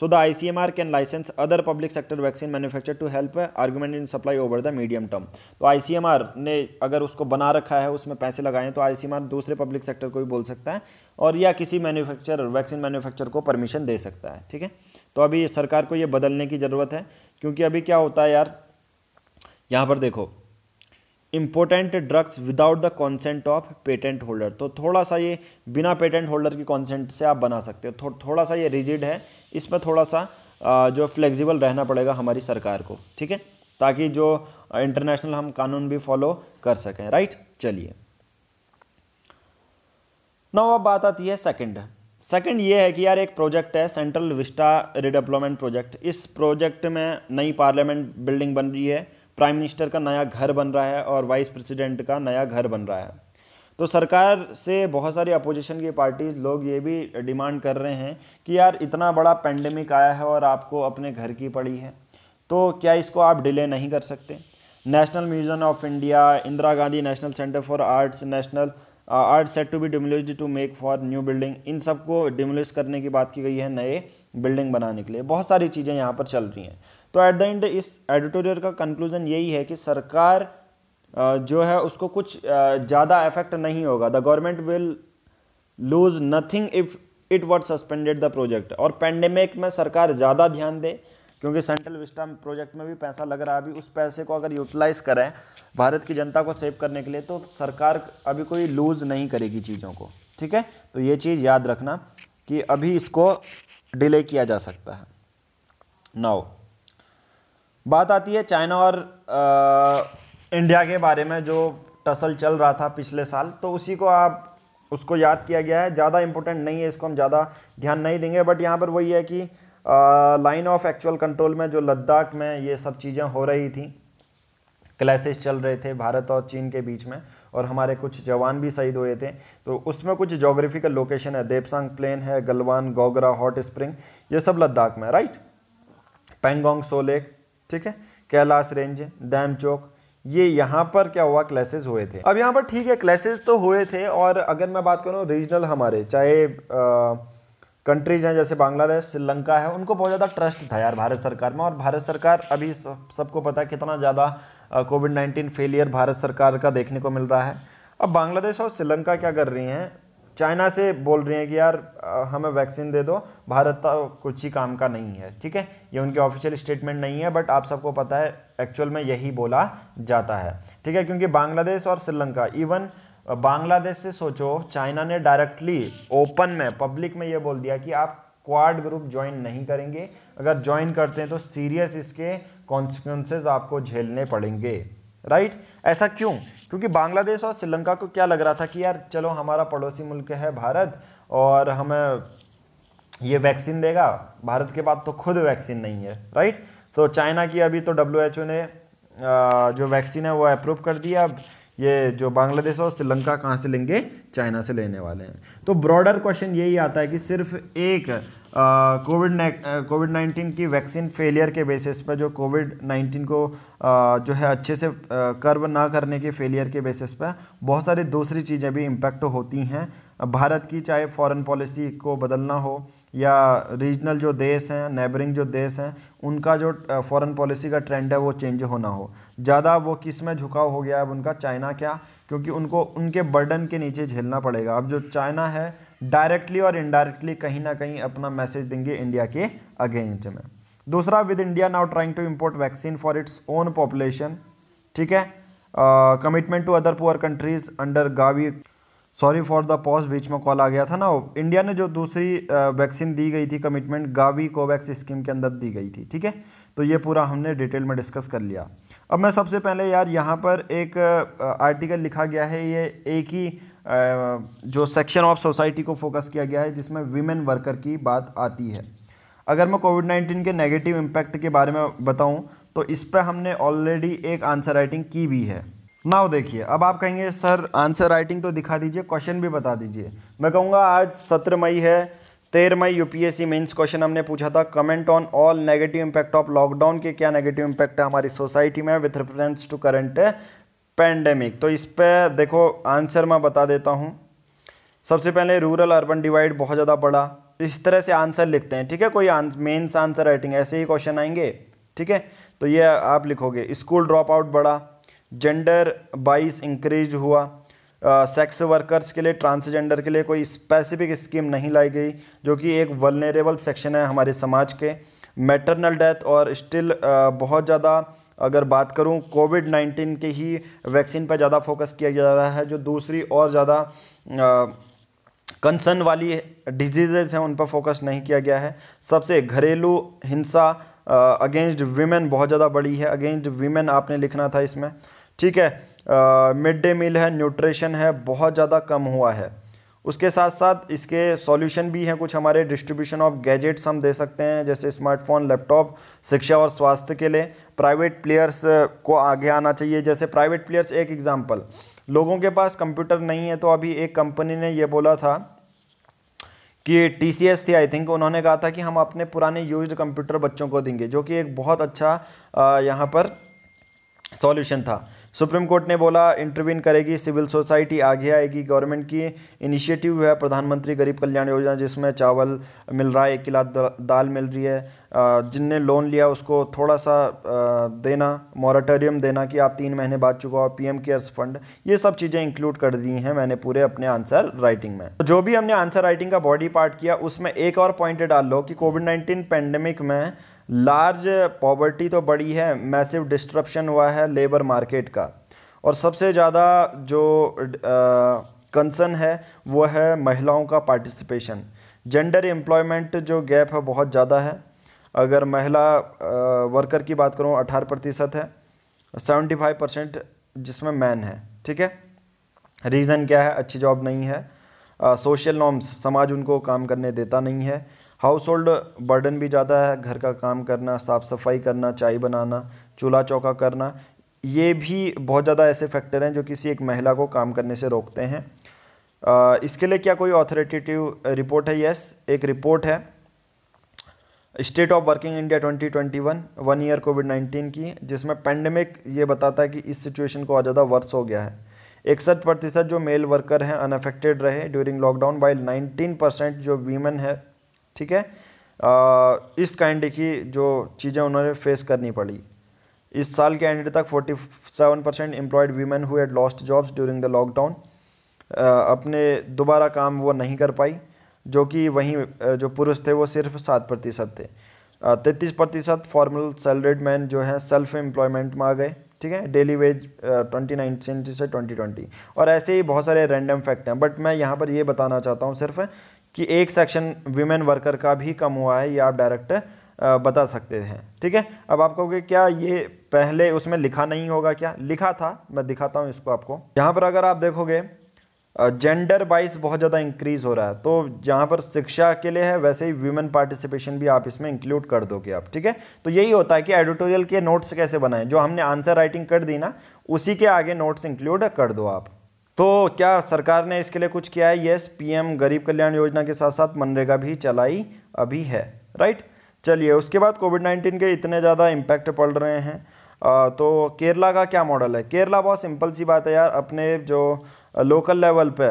so the I C M R can licence other public sector vaccine manufacture to help argument in supply over the medium term तो आई सी एम आर ने अगर उसको बना रखा है उसमें पैसे लगाए तो आई सी एम आर दूसरे पब्लिक सेक्टर को भी बोल सकता है और या किसी मैन्युफैक्चर वैक्सीन मैन्युफैक्चर को परमिशन दे सकता है ठीक है तो अभी सरकार को ये बदलने की ज़रूरत है क्योंकि अभी क्या होता है यार यहाँ पर देखो important drugs without the consent of patent holder तो थोड़ा सा ये बिना पेटेंट होल्डर की कॉन्सेंट से आप बना सकते हो थो, थोड़ा सा ये रिजिड है इस पर थोड़ा सा जो फ्लेक्सिबल रहना पड़ेगा हमारी सरकार को ठीक है ताकि जो इंटरनेशनल हम कानून भी फॉलो कर सकें राइट चलिए नौ अब बात आती है सेकंड सेकंड ये है कि यार एक प्रोजेक्ट है सेंट्रल विस्टा रिडेवलपमेंट प्रोजेक्ट इस प्रोजेक्ट में नई पार्लियामेंट बिल्डिंग बन रही है प्राइम मिनिस्टर का नया घर बन रहा है और वाइस प्रेसिडेंट का नया घर बन रहा है तो सरकार से बहुत सारी अपोजिशन की पार्टीज लोग ये भी डिमांड कर रहे हैं कि यार इतना बड़ा पेंडेमिक आया है और आपको अपने घर की पड़ी है तो क्या इसको आप डिले नहीं कर सकते national museum of India Indira Gandhi national centre for arts national are set to be demolish to make for new building इन सबको डिमोलिश करने की बात की गई है नए बिल्डिंग बनाने के लिए बहुत सारी चीज़ें यहाँ पर चल रही हैं तो एट द एंड इस एडिटोरियल का कंक्लूजन यही है कि सरकार uh, जो है उसको कुछ uh, ज़्यादा इफेक्ट नहीं होगा the government will lose nothing if it what suspended the project और पेंडेमिक में सरकार ज़्यादा ध्यान दे क्योंकि सेंट्रल विस्टा प्रोजेक्ट में भी पैसा लग रहा है अभी उस पैसे को अगर यूटिलाइज करें भारत की जनता को सेव करने के लिए तो सरकार अभी कोई लूज़ नहीं करेगी चीज़ों को ठीक है तो ये चीज़ याद रखना कि अभी इसको डिले किया जा सकता है नाउ बात आती है चाइना और आ, इंडिया के बारे में जो टसल चल रहा था पिछले साल तो उसी को आप उसको याद किया गया है ज़्यादा इम्पोर्टेंट नहीं है इसको हम ज़्यादा ध्यान नहीं देंगे बट यहाँ पर वही है कि लाइन ऑफ एक्चुअल कंट्रोल में जो लद्दाख में ये सब चीज़ें हो रही थी क्लासेस चल रहे थे भारत और चीन के बीच में और हमारे कुछ जवान भी शहीद हुए थे तो उसमें कुछ जोग्राफिकल लोकेशन है देवसांग प्लेन है गलवान गोगरा हॉट स्प्रिंग ये सब लद्दाख में राइट पेंगोंग सोलेक ठीक है कैलाश रेंज डैम चौक ये यहाँ पर क्या हुआ क्लासेस हुए थे अब यहाँ पर ठीक है क्लासेस तो हुए थे और अगर मैं बात करूँ रीजनल हमारे चाहे आ, कंट्रीज हैं जैसे बांग्लादेश श्रीलंका है उनको बहुत ज़्यादा ट्रस्ट था यार भारत सरकार में और भारत सरकार अभी सबको पता है कितना ज़्यादा कोविड नाइन्टीन फेलियर भारत सरकार का देखने को मिल रहा है अब बांग्लादेश और श्रीलंका क्या कर रही हैं चाइना से बोल रही हैं कि यार हमें वैक्सीन दे दो भारत तो कुछ ही काम का नहीं है ठीक है ये उनके ऑफिशियल स्टेटमेंट नहीं है बट आप सबको पता है एक्चुअल में यही बोला जाता है ठीक है क्योंकि बांग्लादेश और श्रीलंका इवन बांग्लादेश से सोचो चाइना ने डायरेक्टली ओपन में पब्लिक में ये बोल दिया कि आप क्वाड ग्रुप ज्वाइन नहीं करेंगे अगर ज्वाइन करते हैं तो सीरियस इसके कॉन्सिक्वेंसेज आपको झेलने पड़ेंगे राइट ऐसा क्यों क्योंकि बांग्लादेश और श्रीलंका को क्या लग रहा था कि यार चलो हमारा पड़ोसी मुल्क है भारत और हमें ये वैक्सीन देगा भारत के पास तो खुद वैक्सीन नहीं है राइट तो चाइना की अभी तो डब्ल्यू ने जो वैक्सीन है वो अप्रूव कर दिया अब ये जो बांग्लादेश और श्रीलंका कहाँ से लेंगे चाइना से लेने वाले हैं तो ब्रॉडर क्वेश्चन यही आता है कि सिर्फ एक कोविड कोविड नाइन्टीन की वैक्सीन फेलियर के बेसिस पर जो कोविड नाइन्टीन को आ, जो है अच्छे से कर्व ना करने के फेलियर के बेसिस पर बहुत सारी दूसरी चीज़ें भी इम्पैक्ट होती हैं भारत की चाहे फॉरेन पॉलिसी को बदलना हो या रीजनल जो देश हैं नेबरिंग जो देश हैं उनका जो फॉरेन पॉलिसी का ट्रेंड है वो चेंज होना हो ज़्यादा वो किस में झुकाव हो गया है उनका चाइना क्या क्योंकि उनको उनके बर्डन के नीचे झेलना पड़ेगा अब जो चाइना है डायरेक्टली और इनडायरेक्टली कहीं ना कहीं अपना मैसेज देंगे इंडिया के अगेंस्ट में दूसरा with India now trying to import vaccine for its own population ठीक है commitment to other poor countries under Gavi sorry for the pause बीच में कॉल आ गया था ना इंडिया ने जो दूसरी वैक्सीन दी गई थी कमिटमेंट गावी कोवैक्स स्कीम के अंदर दी गई थी ठीक है तो ये पूरा हमने डिटेल में डिस्कस कर लिया अब मैं सबसे पहले यार यहाँ पर एक आर्टिकल लिखा गया है ये एक ही जो सेक्शन ऑफ सोसाइटी को फोकस किया गया है जिसमें वीमेन वर्कर की बात आती है अगर मैं कोविड नाइन्टीन के नेगेटिव इम्पैक्ट के बारे में बताऊँ तो इस पर हमने ऑलरेडी एक आंसर राइटिंग की भी है नाव देखिए अब आप कहेंगे सर आंसर राइटिंग तो दिखा दीजिए क्वेश्चन भी बता दीजिए मैं कहूँगा आज सत्रह मई है तेरह मई यूपीएससी मेंस क्वेश्चन हमने पूछा था comment on all negative impact of lockdown के क्या नेगेटिव इम्पैक्ट है हमारी सोसाइटी में with reference to current pandemic तो इस पर देखो आंसर मैं बता देता हूँ सबसे पहले रूरल अर्बन डिवाइड बहुत ज़्यादा बढ़ा इस तरह से आंसर लिखते हैं ठीक है कोई मेन्स आंसर राइटिंग ऐसे ही क्वेश्चन आएंगे ठीक है तो ये आप लिखोगे स्कूल ड्रॉप आउट बढ़ा जेंडर बाइस इंक्रीज हुआ सेक्स uh, वर्कर्स के लिए ट्रांसजेंडर के लिए कोई स्पेसिफिक स्कीम नहीं लाई गई जो कि एक वलनेरेबल सेक्शन है हमारे समाज के मैटरनल डेथ और स्टिल uh, बहुत ज़्यादा अगर बात करूं कोविड 19 के ही वैक्सीन पर ज़्यादा फोकस किया जा रहा है जो दूसरी और ज़्यादा कंसर्न वाली डिजीजेज हैं उन पर फोकस नहीं किया गया है सबसे घरेलू हिंसा अगेंस्ट वीमेन बहुत ज़्यादा बड़ी है अगेंस्ट वीमेन आपने लिखना था इसमें ठीक है मिड डे मील है न्यूट्रिशन है बहुत ज़्यादा कम हुआ है उसके साथ साथ इसके सॉल्यूशन भी हैं कुछ हमारे डिस्ट्रीब्यूशन ऑफ गैजेट्स हम दे सकते हैं जैसे स्मार्टफोन लैपटॉप शिक्षा और स्वास्थ्य के लिए प्राइवेट प्लेयर्स को आगे आना चाहिए जैसे प्राइवेट प्लेयर्स एक एग्जाम्पल लोगों के पास कंप्यूटर नहीं है तो अभी एक कंपनी ने यह बोला था कि टी सी एस थी आई थिंक उन्होंने कहा था कि हम अपने पुराने यूज कंप्यूटर बच्चों को देंगे जो कि एक बहुत अच्छा यहाँ पर सॉल्यूशन था सुप्रीम कोर्ट ने बोला इंटरवीन करेगी सिविल सोसाइटी आगे आएगी गवर्नमेंट की इनिशिएटिव है प्रधानमंत्री गरीब कल्याण योजना जिसमें चावल मिल रहा है एक किला दाल मिल रही है जिनने लोन लिया उसको थोड़ा सा देना मॉरेटोरियम देना कि आप तीन महीने बाद चुका हो पीएम केयर्स फंड ये सब चीज़ें इंक्लूड कर दी हैं मैंने पूरे अपने आंसर राइटिंग में तो जो भी हमने आंसर राइटिंग का बॉडी पार्ट किया उसमें एक और पॉइंट डाल लो कि कोविड नाइन्टीन पेंडेमिक में लार्ज पॉवर्टी तो बड़ी है मैसिव डिस्ट्रप्शन हुआ है लेबर मार्केट का और सबसे ज़्यादा जो कंसर्न है वो है महिलाओं का पार्टिसिपेशन जेंडर एम्प्लॉयमेंट जो गैप है बहुत ज़्यादा है अगर महिला वर्कर की बात करूँ अठारह प्रतिशत है सेवेंटी फाइव परसेंट जिसमें मैन है ठीक है रीज़न क्या है अच्छी जॉब नहीं है सोशल नॉर्म्स समाज उनको काम करने देता नहीं है हाउस होल्ड बर्डन भी ज़्यादा है घर का काम करना साफ़ सफाई करना चाय बनाना चूल्हा चौका करना ये भी बहुत ज़्यादा ऐसे फैक्टर हैं जो किसी एक महिला को काम करने से रोकते हैं आ, इसके लिए क्या कोई ऑथोरिटेटिव रिपोर्ट है यस एक रिपोर्ट है state of working India 2021 one year covid 19 की जिसमें पेंडेमिक ये बताता है कि इस सिचुएशन को और ज़्यादा वर्स हो गया है इकसठ प्रतिशत जो मेल वर्कर हैं अनफेक्टेड रहे ड्यूरिंग लॉकडाउन वाइल 19 परसेंट जो वीमेन है ठीक है आ, इस काइंड की जो चीज़ें उन्होंने फेस करनी पड़ी इस साल के एंड तक 47 परसेंट एम्प्लॉयड वीमेन हुए lost jobs during the lockdown अपने दोबारा काम वो नहीं कर पाई जो कि वहीं जो पुरुष थे वो सिर्फ सात प्रतिशत थे तैंतीस प्रतिशत फॉर्मल सैलरीड मैन जो है सेल्फ एम्प्लॉयमेंट में आ गए ठीक है डेली वेज ट्वेंटी नाइनटीन से ट्वेंटी ट्वेंटी और ऐसे ही बहुत सारे रैंडम फैक्ट हैं बट मैं यहाँ पर ये बताना चाहता हूँ सिर्फ कि एक सेक्शन वीमेन वर्कर का भी कम हुआ है ये आप डायरेक्ट बता सकते हैं ठीक है अब आप कहोगे क्या ये पहले उसमें लिखा नहीं होगा क्या लिखा था मैं दिखाता हूँ इसको आपको यहाँ पर अगर आप देखोगे जेंडर वाइज बहुत ज़्यादा इंक्रीज़ हो रहा है तो जहाँ पर शिक्षा के लिए है वैसे ही वीमेन पार्टिसिपेशन भी आप इसमें इंक्लूड कर दोगे आप ठीक है तो यही होता है कि एडिटोरियल के नोट्स कैसे बनाएं जो हमने आंसर राइटिंग कर दी ना उसी के आगे नोट्स इंक्लूड कर दो आप तो क्या सरकार ने इसके लिए कुछ किया है यस पीएम गरीब कल्याण योजना के साथ साथ मनरेगा भी चलाई अभी है राइट चलिए उसके बाद कोविड नाइन्टीन के इतने ज़्यादा इम्पैक्ट पड़ रहे हैं आ, तो केरला का क्या मॉडल है केरला बहुत सिंपल सी बात है यार अपने जो लोकल लेवल पे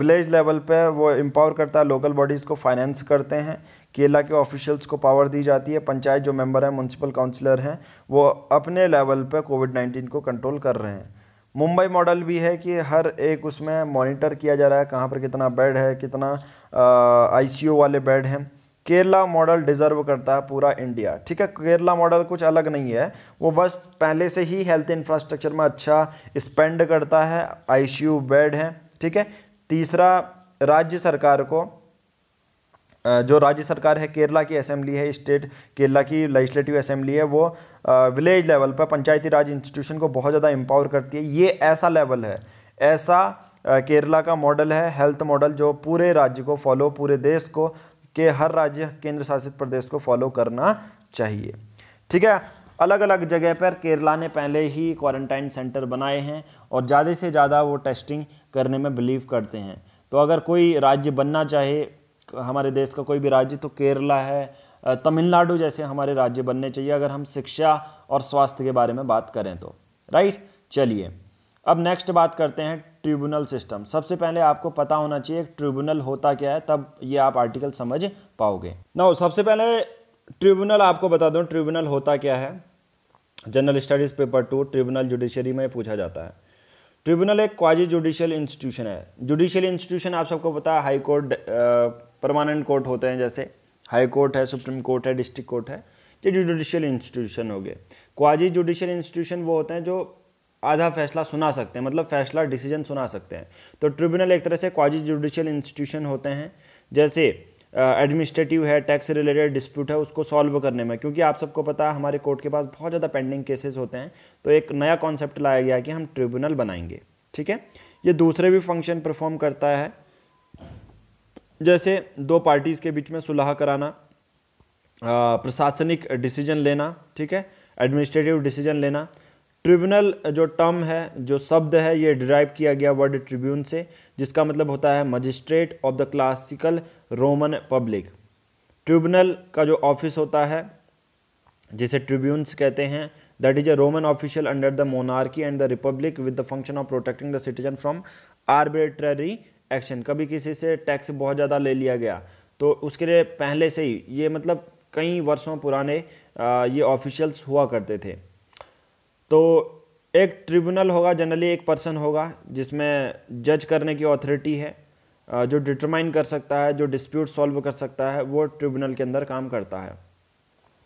विलेज लेवल पे वो एम्पावर करता है लोकल बॉडीज़ को फाइनेंस करते हैं केरला के ऑफिशियल्स को पावर दी जाती है पंचायत जो मेंबर हैं म्यूनसिपल काउंसिलर हैं वो अपने लेवल पे कोविड नाइन्टीन को कंट्रोल कर रहे हैं मुंबई मॉडल भी है कि हर एक उसमें मॉनिटर किया जा रहा है कहाँ पर कितना बेड है कितना आईसीयू वाले बेड हैं केरला मॉडल डिज़र्व करता है पूरा इंडिया ठीक है केरला मॉडल कुछ अलग नहीं है वो बस पहले से ही हेल्थ इंफ्रास्ट्रक्चर में अच्छा स्पेंड करता है आईसीयू बेड हैं ठीक है तीसरा राज्य सरकार को जो राज्य सरकार है केरला की असेंबली है स्टेट केरला की लेजिस्लेटिव असेंबली है वो विलेज लेवल पर पंचायती राज इंस्टीट्यूशन को बहुत ज़्यादा एम्पावर करती है ये ऐसा लेवल है ऐसा केरला का मॉडल है हेल्थ मॉडल जो पूरे राज्य को फॉलो पूरे देश को के हर राज्य केंद्र शासित प्रदेश को फॉलो करना चाहिए ठीक है अलग अलग जगह पर केरला ने पहले ही क्वारंटाइन सेंटर बनाए हैं और ज़्यादा से ज़्यादा वो टेस्टिंग करने में बिलीव करते हैं तो अगर कोई राज्य बनना चाहे हमारे देश का कोई भी राज्य तो केरला है तमिलनाडु जैसे हमारे राज्य बनने चाहिए अगर हम शिक्षा और स्वास्थ्य के बारे में बात करें तो राइट चलिए अब नेक्स्ट बात करते हैं ट्रिब्यूनल सिस्टम सबसे पहले आपको पता होना चाहिए एक ट्रिब्यूनल होता क्या है तब ये आप आर्टिकल समझ पाओगे ना सबसे पहले ट्रिब्यूनल आपको बता दूँ ट्रिब्यूनल होता क्या है general studies paper two tribunal judiciary में पूछा जाता है ट्रिब्यूनल एक क्वाजी जुडिशियल इंस्टीट्यूशन है जुडिशियल इंस्टीट्यूशन आप सबको पता है हाई कोर्ट परमानेंट कोर्ट होते हैं जैसे हाई कोर्ट है सुप्रीम कोर्ट है डिस्ट्रिक्ट कोर्ट है ये जुडिशियल इंस्टीट्यूशन हो गए क्वाजी जुडिशियल इंस्टीट्यूशन वो होते हैं जो आधा फैसला सुना सकते हैं मतलब फैसला डिसीजन सुना सकते हैं तो ट्रिब्यूनल एक तरह से क्वाजी जुडिशियल इंस्टीट्यूशन होते हैं जैसे एडमिनिस्ट्रेटिव है टैक्स रिलेटेड डिस्प्यूट है उसको सॉल्व करने में क्योंकि आप सबको पता है हमारे कोर्ट के पास बहुत ज़्यादा पेंडिंग केसेस होते हैं तो एक नया कॉन्सेप्ट लाया गया कि हम ट्रिब्यूनल बनाएंगे ठीक है ये दूसरे भी फंक्शन परफॉर्म करता है जैसे दो पार्टीज़ के बीच में सुलह कराना प्रशासनिक डिसीजन लेना ठीक है एडमिनिस्ट्रेटिव डिसीजन लेना ट्रिब्यूनल जो टर्म है जो शब्द है ये डिराइव किया गया वर्ड ट्रिब्यून से जिसका मतलब होता है magistrate of the classical Roman public tribunal का जो ऑफिस होता है जिसे ट्रिब्यून्स कहते हैं that is a Roman official under the monarchy and the republic with the function of protecting the citizen from arbitrary action कभी किसी से टैक्स बहुत ज़्यादा ले लिया गया तो उसके लिए पहले से ही ये मतलब कई वर्षों पुराने ये ऑफिशियल्स हुआ करते थे तो एक ट्रिब्यूनल होगा जनरली एक पर्सन होगा जिसमें जज करने की ऑथोरिटी है जो डिटरमाइन कर सकता है जो डिस्प्यूट सॉल्व कर सकता है वो ट्रिब्यूनल के अंदर काम करता है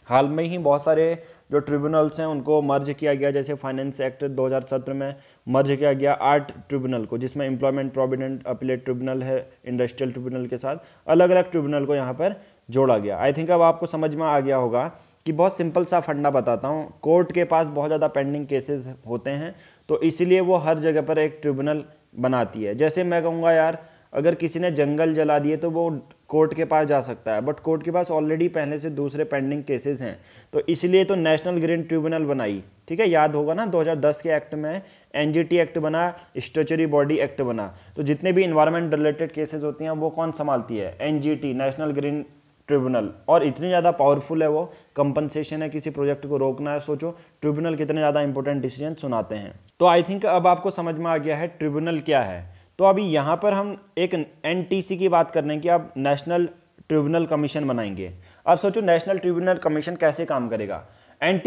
हाल में ही बहुत सारे जो ट्रिब्यूनल्स हैं उनको मर्ज किया गया जैसे फाइनेंस एक्ट 2017 में मर्ज किया गया आठ ट्रिब्यूनल को जिसमें एम्प्लॉयमेंट प्रोविडेंट अपीलेट ट्रिब्यूनल है इंडस्ट्रियल ट्रिब्यूनल के साथ अलग अलग ट्रिब्यूनल को यहाँ पर जोड़ा गया आई थिंक अब आपको समझ में आ गया होगा कि बहुत सिंपल सा फंडा बताता हूँ कोर्ट के पास बहुत ज़्यादा पेंडिंग केसेस होते हैं तो इसीलिए वो हर जगह पर एक ट्रिब्यूनल बनाती है जैसे मैं कहूँगा यार अगर किसी ने जंगल जला दिए तो वो कोर्ट के पास जा सकता है बट कोर्ट के पास ऑलरेडी पहले से दूसरे पेंडिंग केसेस हैं तो इसलिए तो नेशनल ग्रीन ट्रिब्यूनल बनाई ठीक है याद होगा ना 2010 के एक्ट में एन एक्ट बना स्टेचरी बॉडी एक्ट बना तो जितने भी इन्वायरमेंट रिलेटेड केसेज होती हैं वो कौन संभालती है एन नेशनल ग्रीन ट्रिब्यूनल और इतनी ज़्यादा पावरफुल है वो कंपनसेशन है किसी प्रोजेक्ट को रोकना है सोचो ट्रिब्यूनल कितने ज़्यादा इंपॉर्टेंट डिसीजन सुनाते हैं तो आई थिंक अब आपको समझ में आ गया है ट्रिब्यूनल क्या है तो अभी यहाँ पर हम एक एन की बात कर रहे हैं कि अब नेशनल ट्रिब्यूनल कमीशन बनाएंगे अब सोचो नेशनल ट्रिब्यूनल कमीशन कैसे काम करेगा एन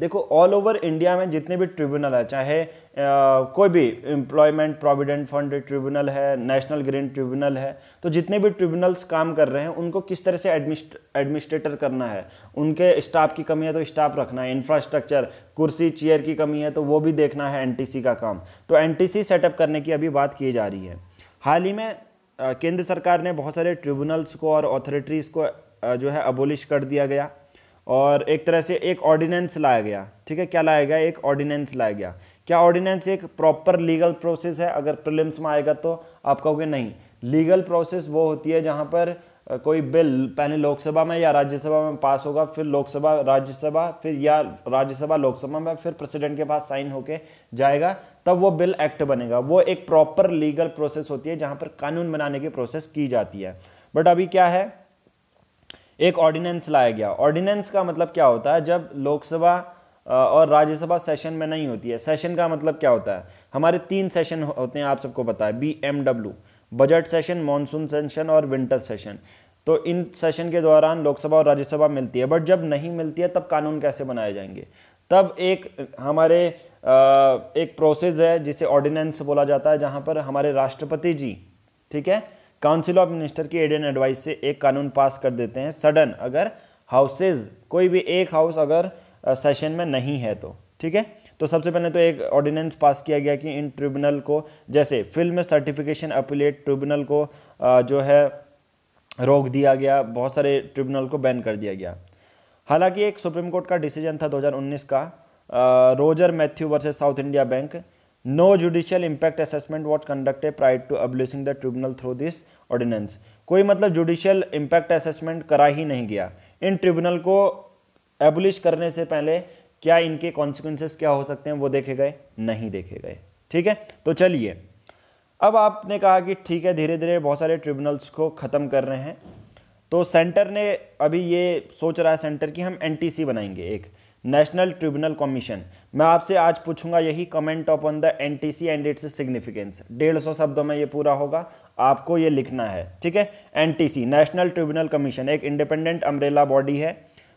देखो ऑल ओवर इंडिया में जितने भी ट्रिब्यूनल है चाहे कोई भी एम्प्लॉयमेंट प्रोविडेंट फंड ट्रिब्यूनल है नेशनल ग्रीन ट्रिब्यूनल है तो जितने भी ट्रिब्यूनल्स काम कर रहे हैं उनको किस तरह से एडमिनिस्ट्रेटर करना है उनके स्टाफ की कमी है तो स्टाफ रखना है इंफ्रास्ट्रक्चर कुर्सी चेयर की कमी है तो वो भी देखना है एनटीसी का काम तो एनटीसी सेटअप करने की अभी बात की जा रही है हाल ही में केंद्र सरकार ने बहुत सारे ट्रिब्यूनल्स को और ऑथोरिटीज़ को जो है अबोलिश कर दिया गया और एक तरह से एक ऑर्डिनेंस लाया गया ठीक है क्या लाया गया एक ऑर्डिनेंस लाया गया क्या ऑर्डिनेंस एक प्रॉपर लीगल प्रोसेस है अगर प्रिलिम्स में आएगा तो आप कहोगे नहीं लीगल प्रोसेस वो होती है जहाँ पर कोई बिल पहले लोकसभा में या राज्यसभा में पास होगा फिर लोकसभा राज्यसभा फिर या राज्यसभा लोकसभा में फिर प्रेसिडेंट के पास साइन होके जाएगा तब वो बिल एक्ट बनेगा वो एक प्रॉपर लीगल प्रोसेस होती है जहाँ पर कानून बनाने की प्रोसेस की जाती है बट अभी क्या है एक ऑर्डिनेंस लाया गया ऑर्डिनेंस का मतलब क्या होता है जब लोकसभा और राज्यसभा सेशन में नहीं होती है सेशन का मतलब क्या होता है हमारे तीन सेशन होते हैं आप सबको पता है B M W budget session monsoon session और विंटर सेशन तो इन सेशन के दौरान लोकसभा और राज्यसभा मिलती है बट जब नहीं मिलती है तब कानून कैसे बनाए जाएंगे तब एक हमारे एक प्रोसेस है जिसे ऑर्डिनेंस बोला जाता है जहाँ पर हमारे राष्ट्रपति जी ठीक है काउंसिल ऑफ मिनिस्टर की एड एंड एडवाइस से एक कानून पास कर देते हैं सडन अगर हाउसेज कोई भी एक हाउस अगर सेशन में नहीं है तो ठीक है तो सबसे पहले तो एक ऑर्डिनेंस पास किया गया कि इन ट्रिब्यूनल को जैसे फिल्म सर्टिफिकेशन अपीलेट ट्रिब्यूनल को जो है रोक दिया गया बहुत सारे ट्रिब्यूनल को बैन कर दिया गया हालांकि एक सुप्रीम कोर्ट का डिसीजन था 2019 का Roger Mathew versus South India Bank no judicial impact assessment what conducted prior to abolishing the tribunal through this ordinance कोई मतलब जुडिशियल इम्पैक्ट असेसमेंट करा ही नहीं गया इन ट्रिब्यूनल को एबुलिश करने से पहले क्या इनके कॉन्सिक्वेंसेस क्या हो सकते हैं वो देखे गए नहीं देखे गए ठीक है तो चलिए अब आपने कहा कि ठीक है धीरे धीरे बहुत सारे ट्रिब्यूनल्स को ख़त्म कर रहे हैं तो सेंटर ने अभी ये सोच रहा है सेंटर कि हम एनटीसी बनाएंगे एक नेशनल ट्रिब्यूनल कमीशन मैं आपसे आज पूछूंगा यही comment on the NTC and its significance डेढ़ सौ शब्दों में ये पूरा होगा आपको ये लिखना है ठीक है एनटीसी नेशनल ट्रिब्यूनल कमीशन एक इंडिपेंडेंट अम्ब्रेला बॉडी है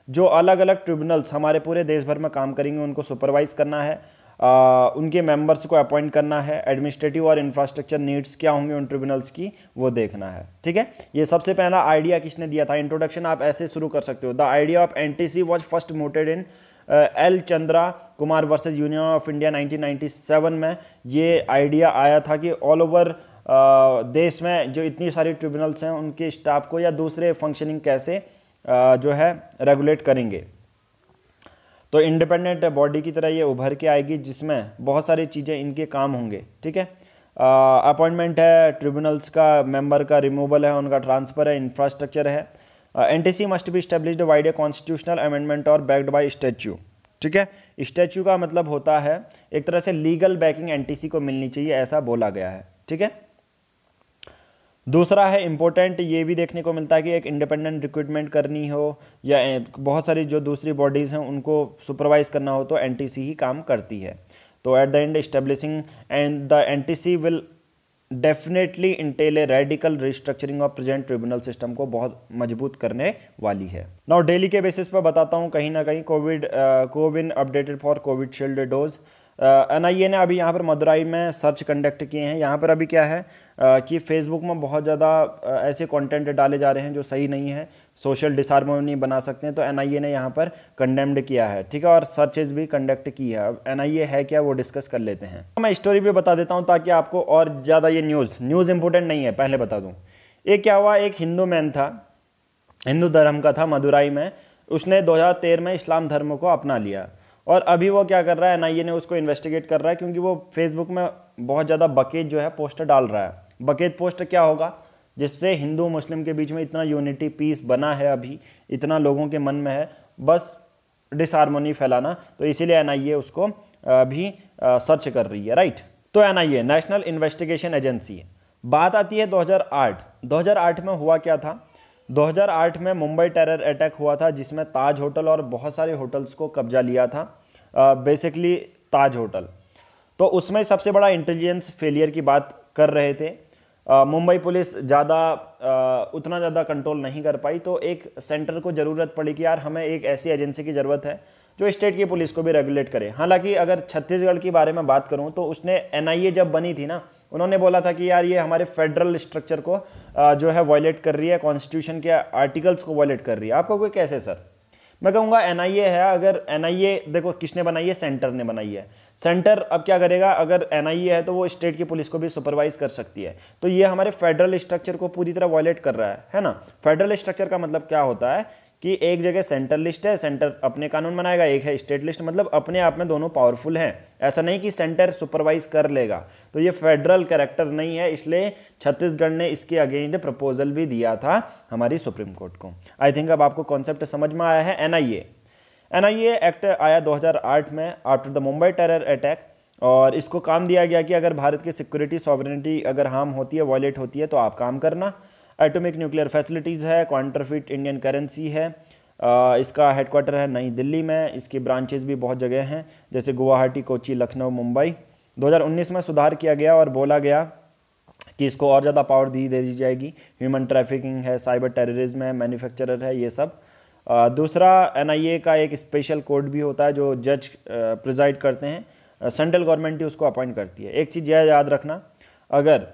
जो अलग अलग ट्रिब्यूनल्स हमारे पूरे देश भर में काम करेंगे उनको सुपरवाइज करना है आ, उनके मेंबर्स को अपॉइंट करना है एडमिनिस्ट्रेटिव और इंफ्रास्ट्रक्चर नीड्स क्या होंगे उन ट्रिब्यूनल्स की वो देखना है ठीक है ये सबसे पहला आइडिया किसने दिया था इंट्रोडक्शन आप ऐसे शुरू कर सकते हो the idea of N T C was first mooted in L Chandra Kumar versus Union of India nineteen में ये आइडिया आया था कि ऑल ओवर देश में जो इतनी सारी ट्रिब्यूनल्स हैं उनके स्टाफ को या दूसरे फंक्शनिंग कैसे जो है रेगुलेट करेंगे तो इंडिपेंडेंट बॉडी की तरह ये उभर के आएगी जिसमें बहुत सारी चीज़ें इनके काम होंगे ठीक है अपॉइंटमेंट है ट्रिब्यूनल्स का मेंबर का रिमूवल है उनका ट्रांसफ़र है इंफ्रास्ट्रक्चर है N T C must be established by a constitutional amendment और बैक्ड बाई स्टैच्यू ठीक है स्टैच्यू का मतलब होता है एक तरह से legal backing N T C को मिलनी चाहिए ऐसा बोला गया है ठीक है दूसरा है इम्पोर्टेंट ये भी देखने को मिलता है कि एक इंडिपेंडेंट रिक्रूटमेंट करनी हो या बहुत सारी जो दूसरी बॉडीज़ हैं उनको सुपरवाइज करना हो तो एन ही काम करती है तो at the end establishing and the N will definitely entail a radical restructuring of present tribunal system को बहुत मजबूत करने वाली है नाउ डेली के बेसिस पर बताता हूँ कहीं ना कहीं covid CoWIN updated for Covishield dose N I A ने अभी यहाँ पर मदुराई में सर्च कंडक्ट किए हैं यहाँ पर अभी क्या है कि फेसबुक में बहुत ज़्यादा ऐसे कंटेंट डाले जा रहे हैं जो सही नहीं है सोशल डिसहारमोनी बना सकते हैं तो एन ने यहाँ पर कंडेम्ड किया है ठीक है और सर्चेज भी कंडक्ट की है अब एन है क्या वो डिस्कस कर लेते हैं तो मैं स्टोरी भी बता देता हूँ ताकि आपको और ज़्यादा ये न्यूज़ न्यूज़ इंपॉर्टेंट नहीं है पहले बता दूँ ये क्या हुआ एक हिंदू मैन था हिंदू धर्म का था मदुराई में उसने 2013 में इस्लाम धर्म को अपना लिया और अभी वो क्या कर रहा है एन ने उसको इन्वेस्टिगेट कर रहा है क्योंकि वो फेसबुक में बहुत ज़्यादा बकेट जो है पोस्टर डाल रहा है बकेत पोस्ट क्या होगा जिससे हिंदू मुस्लिम के बीच में इतना यूनिटी पीस बना है अभी इतना लोगों के मन में है बस डिसहारमोनी फैलाना तो इसीलिए एन उसको भी सर्च कर रही है राइट तो एन नेशनल इन्वेस्टिगेशन एजेंसी है बात आती है 2008 2008 में हुआ क्या था 2008 में मुंबई टेरर अटैक हुआ था जिसमें ताज होटल और बहुत सारे होटल्स को कब्जा लिया था बेसिकली ताज होटल तो उसमें सबसे बड़ा इंटेलिजेंस फेलियर की बात कर रहे थे मुंबई पुलिस ज़्यादा उतना ज़्यादा कंट्रोल नहीं कर पाई तो एक सेंटर को ज़रूरत पड़ी कि यार हमें एक ऐसी एजेंसी की ज़रूरत है जो स्टेट की पुलिस को भी रेगुलेट करे हालांकि अगर छत्तीसगढ़ के बारे में बात करूँ तो उसने एन जब बनी थी ना उन्होंने बोला था कि यार ये हमारे फेडरल स्ट्रक्चर को जो है वॉयलेट कर रही है कॉन्स्टिट्यूशन के आर्टिकल्स को वॉयलेट कर रही है आपको कोई कैसे सर मैं कहूँगा एन है अगर एन देखो किसने बनाई है सेंटर ने बनाई है सेंटर अब क्या करेगा अगर एन e है तो वो स्टेट की पुलिस को भी सुपरवाइज कर सकती है तो ये हमारे फेडरल स्ट्रक्चर को पूरी तरह वॉयलेट कर रहा है है ना फेडरल स्ट्रक्चर का मतलब क्या होता है कि एक जगह सेंटर लिस्ट है सेंटर अपने कानून बनाएगा एक है स्टेट लिस्ट मतलब अपने आप में दोनों पावरफुल हैं ऐसा नहीं कि सेंटर सुपरवाइज कर लेगा तो ये फेडरल कैरेक्टर नहीं है इसलिए छत्तीसगढ़ ने इसके अगेंस्ट प्रपोजल भी दिया था हमारी सुप्रीम कोर्ट को आई थिंक अब आपको कॉन्सेप्ट समझ में आया है एनआईए एनआईए एक्ट आया 2008 में after the Mumbai terror attack और इसको काम दिया गया कि अगर भारत की सिक्योरिटी सॉवरिटी अगर हार्म होती है वॉलेट होती है तो आप काम करना एटॉमिक न्यूक्लियर फैसिलिटीज़ है क्वांटरफिट इंडियन करेंसी है इसका हेडक्वार्टर है नई दिल्ली में इसकी ब्रांचेज भी बहुत जगह हैं जैसे गुवाहाटी कोची लखनऊ मुंबई 2019 में सुधार किया गया और बोला गया कि इसको और ज़्यादा पावर दी दे दी जाएगी ह्यूमन ट्रैफिकिंग है साइबर टेररिज्म है मैन्युफैक्चरर है ये सब दूसरा एनआईए का एक स्पेशल कोर्ट भी होता है जो जज प्रिजाइड करते हैं सेंट्रल गवर्नमेंट ही उसको अपॉइंट करती है एक चीज़ यह याद रखना अगर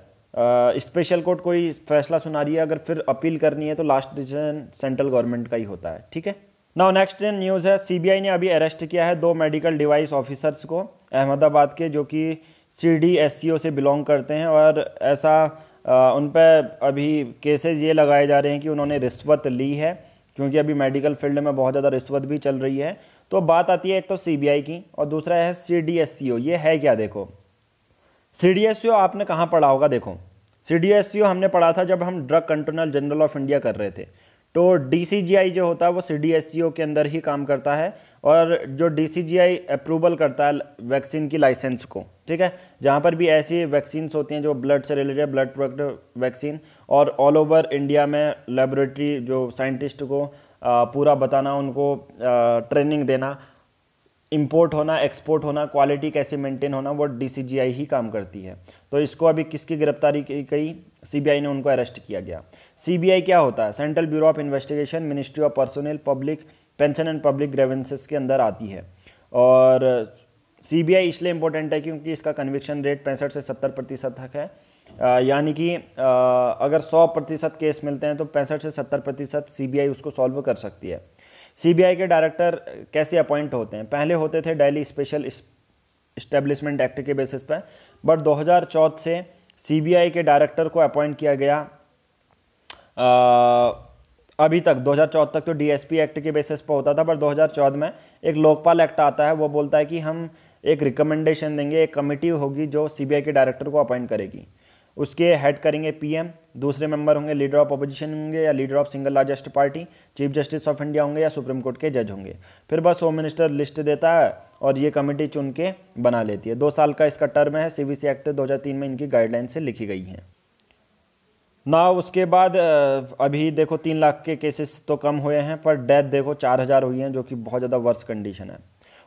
स्पेशल कोर्ट कोई फैसला सुना रही है अगर फिर अपील करनी है तो लास्ट डिसीजन सेंट्रल गवर्नमेंट का ही होता है ठीक है नाउ नेक्स्ट न्यूज़ है सीबीआई ने अभी अरेस्ट किया है दो मेडिकल डिवाइस ऑफिसर्स को अहमदाबाद के जो कि सी डी एस सी ओ से बिलोंग करते हैं और ऐसा आ, उन पर अभी केसेज ये लगाए जा रहे हैं कि उन्होंने रिश्वत ली है क्योंकि अभी मेडिकल फील्ड में बहुत ज़्यादा रिश्वत भी चल रही है तो बात आती है एक तो सीबीआई की और दूसरा है सी e ये है क्या देखो सी e आपने कहाँ पढ़ा होगा देखो सी e हमने पढ़ा था जब हम drug controller general of India कर रहे थे तो डी जो होता है वो सी के अंदर ही काम करता है और जो डीसीजीआई अप्रूवल करता है वैक्सीन की लाइसेंस को ठीक है जहाँ पर भी ऐसी वैक्सीन्स होती हैं जो ब्लड से रिलेटेड ब्लड प्रोडक्ट वैक्सीन और ऑल ओवर इंडिया में लेबोरेटरी जो साइंटिस्ट को आ, पूरा बताना उनको आ, ट्रेनिंग देना इंपोर्ट होना एक्सपोर्ट होना क्वालिटी कैसे मेंटेन होना वो डीसीजीआई ही काम करती है तो इसको अभी किसकी गिरफ्तारी की गई सीबीआई ने उनको अरेस्ट किया गया सीबीआई क्या होता है central bureau of investigation ministry of personnel public pension and public grievances के अंदर आती है और सीबीआई इसलिए इम्पोर्टेंट है क्योंकि इसका कन्विक्शन रेट पैंसठ से सत्तर प्रतिशत तक है यानी कि अगर सौ प्रतिशत केस मिलते हैं तो पैंसठ से सत्तर प्रतिशत सी उसको सॉल्व कर सकती है सीबीआई के डायरेक्टर कैसे अपॉइंट होते हैं पहले होते थे डेली स्पेशल इस्टेब्लिशमेंट एक्ट के बेसिस पर बट 2014 से सीबीआई के डायरेक्टर को अपॉइंट किया गया आ, अभी तक 2014 तक तो डीएसपी एक्ट के बेसिस पर होता था पर 2014 में एक लोकपाल एक्ट आता है वो बोलता है कि हम एक रिकमेंडेशन देंगे एक कमेटी होगी जो सीबीआई के डायरेक्टर को अपॉइंट करेगी उसके हेड करेंगे पीएम दूसरे मेंबर होंगे लीडर ऑफ अपोजिशन होंगे या leader of single largest party chief justice of India होंगे या सुप्रीम कोर्ट के जज होंगे फिर बस होम मिनिस्टर लिस्ट देता है और ये कमेटी चुन के बना लेती है दो साल का इसका टर्म है सी एक्ट 2003 में इनकी गाइडलाइन से लिखी गई है ना उसके बाद अभी देखो तीन लाख के केसेस तो कम हुए हैं पर डेथ देखो चार हज़ार हुई हैं जो कि बहुत ज़्यादा वर्स कंडीशन है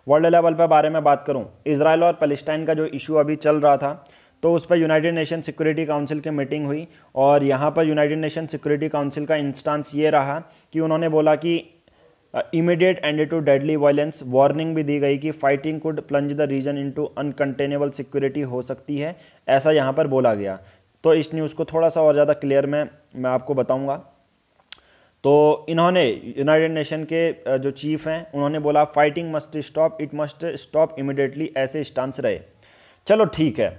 वर्ल्ड लेवल पर बारे में बात करूँ इसराइल और पैलेस्टाइन का जो इशू अभी चल रहा था तो उस पर यूनाइटेड नेशन सिक्योरिटी काउंसिल की मीटिंग हुई और यहाँ पर यूनाइटेड नेशन सिक्योरिटी काउंसिल का इंस्टांस ये रहा कि उन्होंने बोला कि immediate end to deadly violence warning भी दी गई कि fighting could plunge the region into uncontainable security हो सकती है ऐसा यहाँ पर बोला गया तो इस न्यूज़ को थोड़ा सा और ज़्यादा क्लियर में मैं आपको बताऊंगा तो इन्होंने यूनाइटेड नेशन के जो चीफ हैं उन्होंने बोला fighting must stop it must stop immediately ऐसे स्टांस रहे चलो ठीक है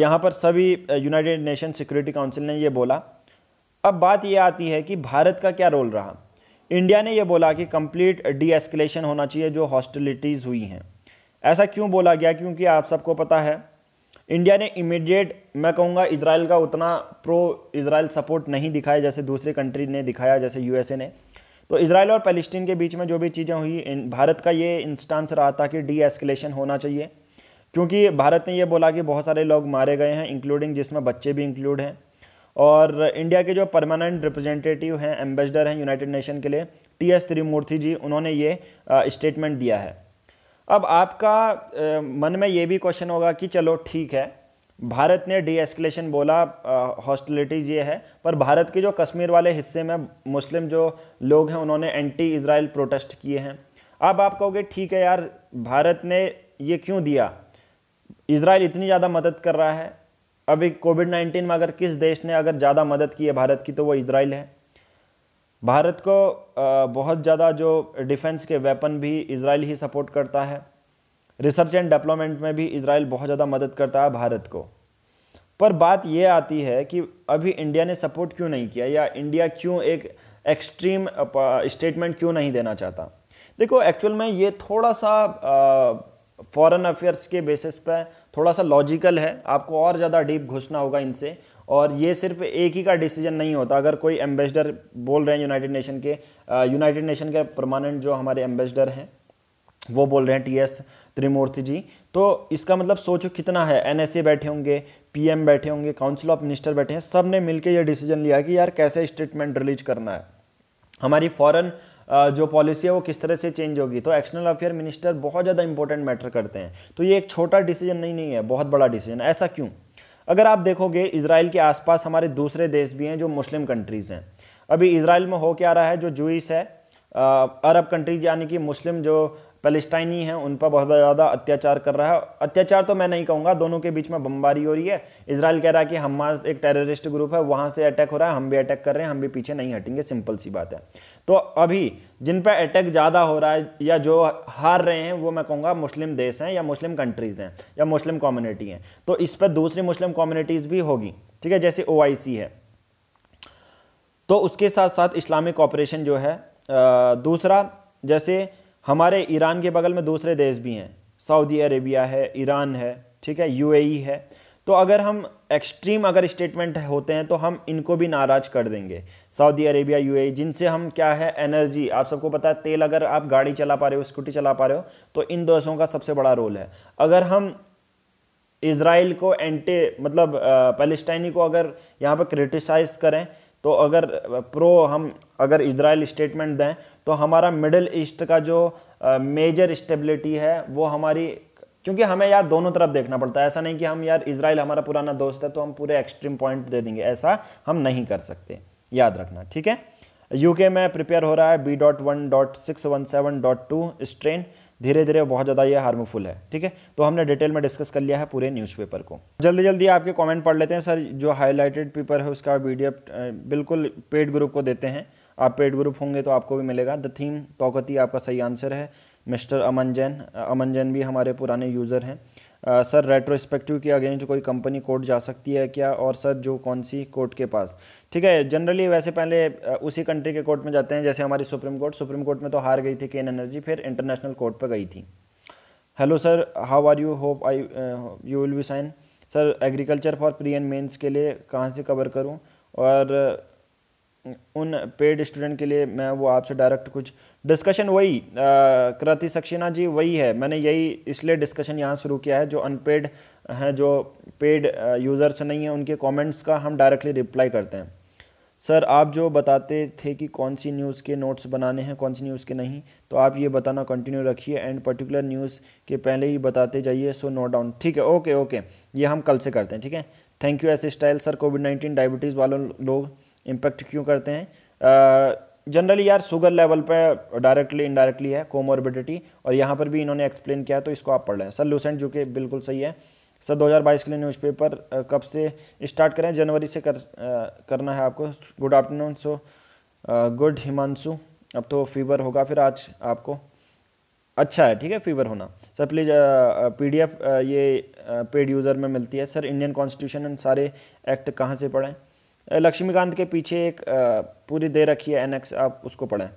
यहाँ पर सभी यूनाइटेड नेशन सिक्योरिटी काउंसिल ने ये बोला अब बात ये आती है कि भारत का क्या रोल रहा इंडिया ने यह बोला कि कंप्लीट डी एस्केलेशन होना चाहिए जो हॉस्टिलिटीज़ हुई हैं ऐसा क्यों बोला गया क्योंकि आप सबको पता है इंडिया ने इमीडिएट मैं कहूँगा इसराइल का उतना प्रो इसराइल सपोर्ट नहीं दिखाया जैसे दूसरे कंट्री ने दिखाया जैसे यूएसए ने तो इसराइल और पैलेस्टीन के बीच में जो भी चीज़ें हुई भारत का ये इंस्टांस रहा था कि डी एस्केलेशन होना चाहिए क्योंकि भारत ने ये बोला कि बहुत सारे लोग मारे गए हैं इंक्लूडिंग जिसमें बच्चे भी इंक्लूड हैं और इंडिया के जो परमानेंट रिप्रेजेंटेटिव हैं एम्बेसडर हैं यूनाइटेड नेशन के लिए टी एस त्रिमूर्ति जी उन्होंने ये स्टेटमेंट दिया है अब आपका मन में ये भी क्वेश्चन होगा कि चलो ठीक है भारत ने डी एस्केलेशन बोला हॉस्टिलिटीज़ ये है पर भारत के जो कश्मीर वाले हिस्से में मुस्लिम जो लोग हैं उन्होंने एंटी इसराइल प्रोटेस्ट किए हैं अब आप कहोगे ठीक है यार भारत ने ये क्यों दिया इसराइल इतनी ज़्यादा मदद कर रहा है अभी कोविड नाइन्टीन में अगर किस देश ने अगर ज़्यादा मदद की है भारत की तो वो इसराइल है भारत को बहुत ज़्यादा जो डिफेंस के वेपन भी इसराइल ही सपोर्ट करता है रिसर्च एंड डेवलपमेंट में भी इसराइल बहुत ज़्यादा मदद करता है भारत को पर बात यह आती है कि अभी इंडिया ने सपोर्ट क्यों नहीं किया या इंडिया क्यों एक एक्सट्रीम स्टेटमेंट क्यों नहीं देना चाहता देखो एक्चुअल में ये थोड़ा सा फॉरेन अफेयर्स के बेसिस पर थोड़ा सा लॉजिकल है आपको और ज़्यादा डीप घुसना होगा इनसे और ये सिर्फ एक ही का डिसीजन नहीं होता अगर कोई एम्बेसडर बोल रहे हैं यूनाइटेड नेशन के यूनाइटेड नेशन के परमानेंट जो हमारे एम्बेसडर हैं वो बोल रहे हैं टी एस त्रिमूर्ति जी तो इसका मतलब सोचो कितना है एन बैठे होंगे पीएम बैठे होंगे काउंसिल ऑफ मिनिस्टर बैठे हैं सब ने मिलकर ये डिसीजन लिया कि यार कैसे स्टेटमेंट रिलीज करना है हमारी फॉरेन जो पॉलिसी है वो किस तरह से चेंज होगी तो एक्सटर्नल अफेयर मिनिस्टर बहुत ज़्यादा इंपॉर्टेंट मैटर करते हैं तो ये एक छोटा डिसीजन नहीं नहीं है बहुत बड़ा डिसीजन ऐसा क्यों अगर आप देखोगे इसराइल के आसपास हमारे दूसरे देश भी हैं जो मुस्लिम कंट्रीज़ हैं अभी इसराइल में हो क्या रहा है जो जूस है अरब कंट्रीज यानी कि मुस्लिम जो पैलेस्टाइनी हैं उन पर बहुत ज़्यादा अत्याचार कर रहा है अत्याचार तो मैं नहीं कहूँगा दोनों के बीच में बमबारी हो रही है इसराइल कह रहा है कि हमास एक टेररिस्ट ग्रुप है वहाँ से अटैक हो रहा है हम भी अटैक कर रहे हैं हम भी पीछे नहीं हटेंगे सिंपल सी बात है तो अभी जिन पर अटैक ज़्यादा हो रहा है या जो हार रहे हैं वो मैं कहूँगा मुस्लिम देश हैं या मुस्लिम कंट्रीज़ हैं या मुस्लिम कम्युनिटी हैं तो इस पर दूसरी मुस्लिम कम्युनिटीज़ भी होगी ठीक है जैसे ओ है तो उसके साथ साथ इस्लामिक ऑपरेशन जो है दूसरा जैसे हमारे ईरान के बगल में दूसरे देश भी हैं सऊदी अरेबिया है ईरान है ठीक है यूएई है तो अगर हम एक्सट्रीम अगर स्टेटमेंट होते हैं तो हम इनको भी नाराज कर देंगे सऊदी अरेबिया यूएई जिनसे हम क्या है एनर्जी आप सबको पता है तेल अगर आप गाड़ी चला पा रहे हो स्कूटी चला पा रहे हो तो इन देशों का सबसे बड़ा रोल है अगर हम इसराइल को एंटे मतलब पैलेस्टाइनी को अगर यहाँ पर क्रिटिसाइज़ करें तो अगर प्रो हम अगर इसराइल स्टेटमेंट दें तो हमारा मिडिल ईस्ट का जो मेजर स्टेबिलिटी है वो हमारी क्योंकि हमें यार दोनों तरफ देखना पड़ता है ऐसा नहीं कि हम यार इसराइल हमारा पुराना दोस्त है तो हम पूरे एक्सट्रीम पॉइंट दे देंगे ऐसा हम नहीं कर सकते याद रखना ठीक है यूके में प्रिपेयर हो रहा है B dot one dot six one seven dot two strain धीरे धीरे बहुत ज़्यादा ये हार्मफुल है ठीक है तो हमने डिटेल में डिस्कस कर लिया है पूरे न्यूज़पेपर को जल्दी जल्दी आपके कमेंट पढ़ लेते हैं सर जो हाईलाइटेड पेपर है उसका वीडियो बिल्कुल पेड ग्रुप को देते हैं आप पेड ग्रुप होंगे तो आपको भी मिलेगा द थीम तोकती आपका सही आंसर है मिस्टर अमन जैन अमन जैन भी हमारे पुराने यूज़र हैं सर रेट्रोस्पेक्टिव के अगेंस्ट कोई कंपनी कोर्ट जा सकती है क्या और सर जो कौन सी कोर्ट के पास ठीक है जनरली वैसे पहले उसी कंट्री के कोर्ट में जाते हैं जैसे हमारी सुप्रीम कोर्ट सुप्रीम कोर्ट में तो हार गई थी केन एनर्जी फिर इंटरनेशनल कोर्ट पर गई थी hello sir how are you hope I you will be fine sir agriculture for pre and mains के लिए कहाँ से कवर करूँ और उन पेड स्टूडेंट के लिए मैं वो आपसे डायरेक्ट कुछ डिस्कशन वही कृति सक्सेना जी वही है मैंने यही इसलिए डिस्कशन यहाँ शुरू किया है जो अनपेड हैं जो पेड यूज़र्स नहीं हैं उनके कमेंट्स का हम डायरेक्टली रिप्लाई करते हैं सर आप जो बताते थे कि कौन सी न्यूज़ के नोट्स बनाने हैं कौन सी न्यूज़ के नहीं तो आप ये बताना कंटिन्यू रखिए एंड पर्टिकुलर न्यूज़ के पहले ही बताते जाइए सो नोट डाउन ठीक है ओके ओके ये हम कल से करते हैं ठीक है थैंक यू ऐसे style sir COVID nineteen diabetes वालों लोग इम्पैक्ट क्यों करते हैं जनरली यार शुगर लेवल पे डायरेक्टली इनडायरेक्टली है कोमोर्बिडिटी और यहाँ पर भी इन्होंने एक्सप्लेन किया तो इसको आप पढ़ लें सर लूसेंट जो कि बिल्कुल सही है सर 2022 के लिए न्यूज़पेपर कब से स्टार्ट करें जनवरी से कर आ, करना है आपको good afternoon so good Himanshu अब तो फीवर होगा फिर आज आपको अच्छा है ठीक है फीवर होना सर प्लीज़ पीडीएफ ये पेड यूज़र में मिलती है सर इंडियन कॉन्स्टिट्यूशन एंड सारे एक्ट कहाँ से पढ़ें लक्ष्मीकांत के पीछे एक पूरी दे रखी है एनएक्स आप उसको पढ़ें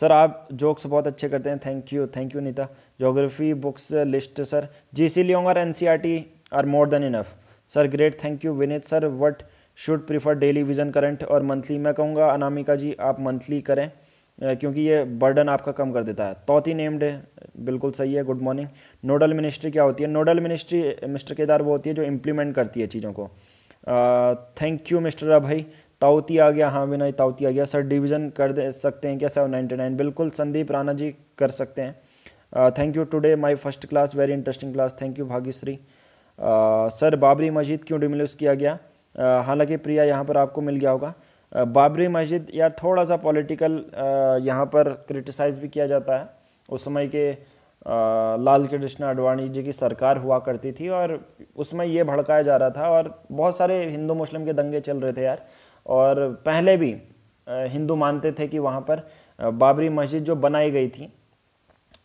सर आप जोक्स बहुत अच्छे करते हैं thank you thank you Neeta geography books list sir G C Leong N C R T are more than enough sir great thank you Vineet sir what should prefer daily vision current और monthly e मैं कहूँगा अनामिका जी आप monthly करें क्योंकि ये burden आपका कम कर देता है तोती नेम्ड है बिल्कुल सही है गुड मॉर्निंग नोडल मिनिस्ट्री क्या होती है नोडल मिनिस्ट्री मिस्टर केदार वो होती है जो इम्प्लीमेंट करती है चीज़ों को थैंक यू मिस्टर अभय ताउती आ गया हाँ विनय ताउती आ गया सर डिवीजन कर दे सकते हैं क्या सेवन नाइन्टी नाइन बिल्कुल संदीप राणा जी कर सकते हैं thank you today my first class very interesting class thank you Bhagyashree sir Babri Masjid क्यों डिमिल्यूज किया गया हालांकि प्रिया यहाँ पर आपको मिल गया होगा बाबरी मस्जिद यार थोड़ा सा पॉलिटिकल यहाँ पर क्रिटिसाइज भी किया जाता है उस समय के लाल कृष्ण आडवाणी जी की सरकार हुआ करती थी और उसमें ये भड़काया जा रहा था और बहुत सारे हिंदू मुस्लिम के दंगे चल रहे थे यार और पहले भी हिंदू मानते थे कि वहाँ पर बाबरी मस्जिद जो बनाई गई थी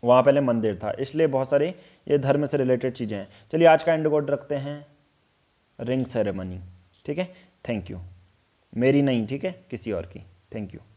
वहाँ पहले मंदिर था इसलिए बहुत सारी ये धर्म से रिलेटेड चीज़ें हैं चलिए आज का एंड कोड रखते हैं रिंग सेरेमनी ठीक है थैंक यू मेरी नहीं ठीक है किसी और की थैंक यू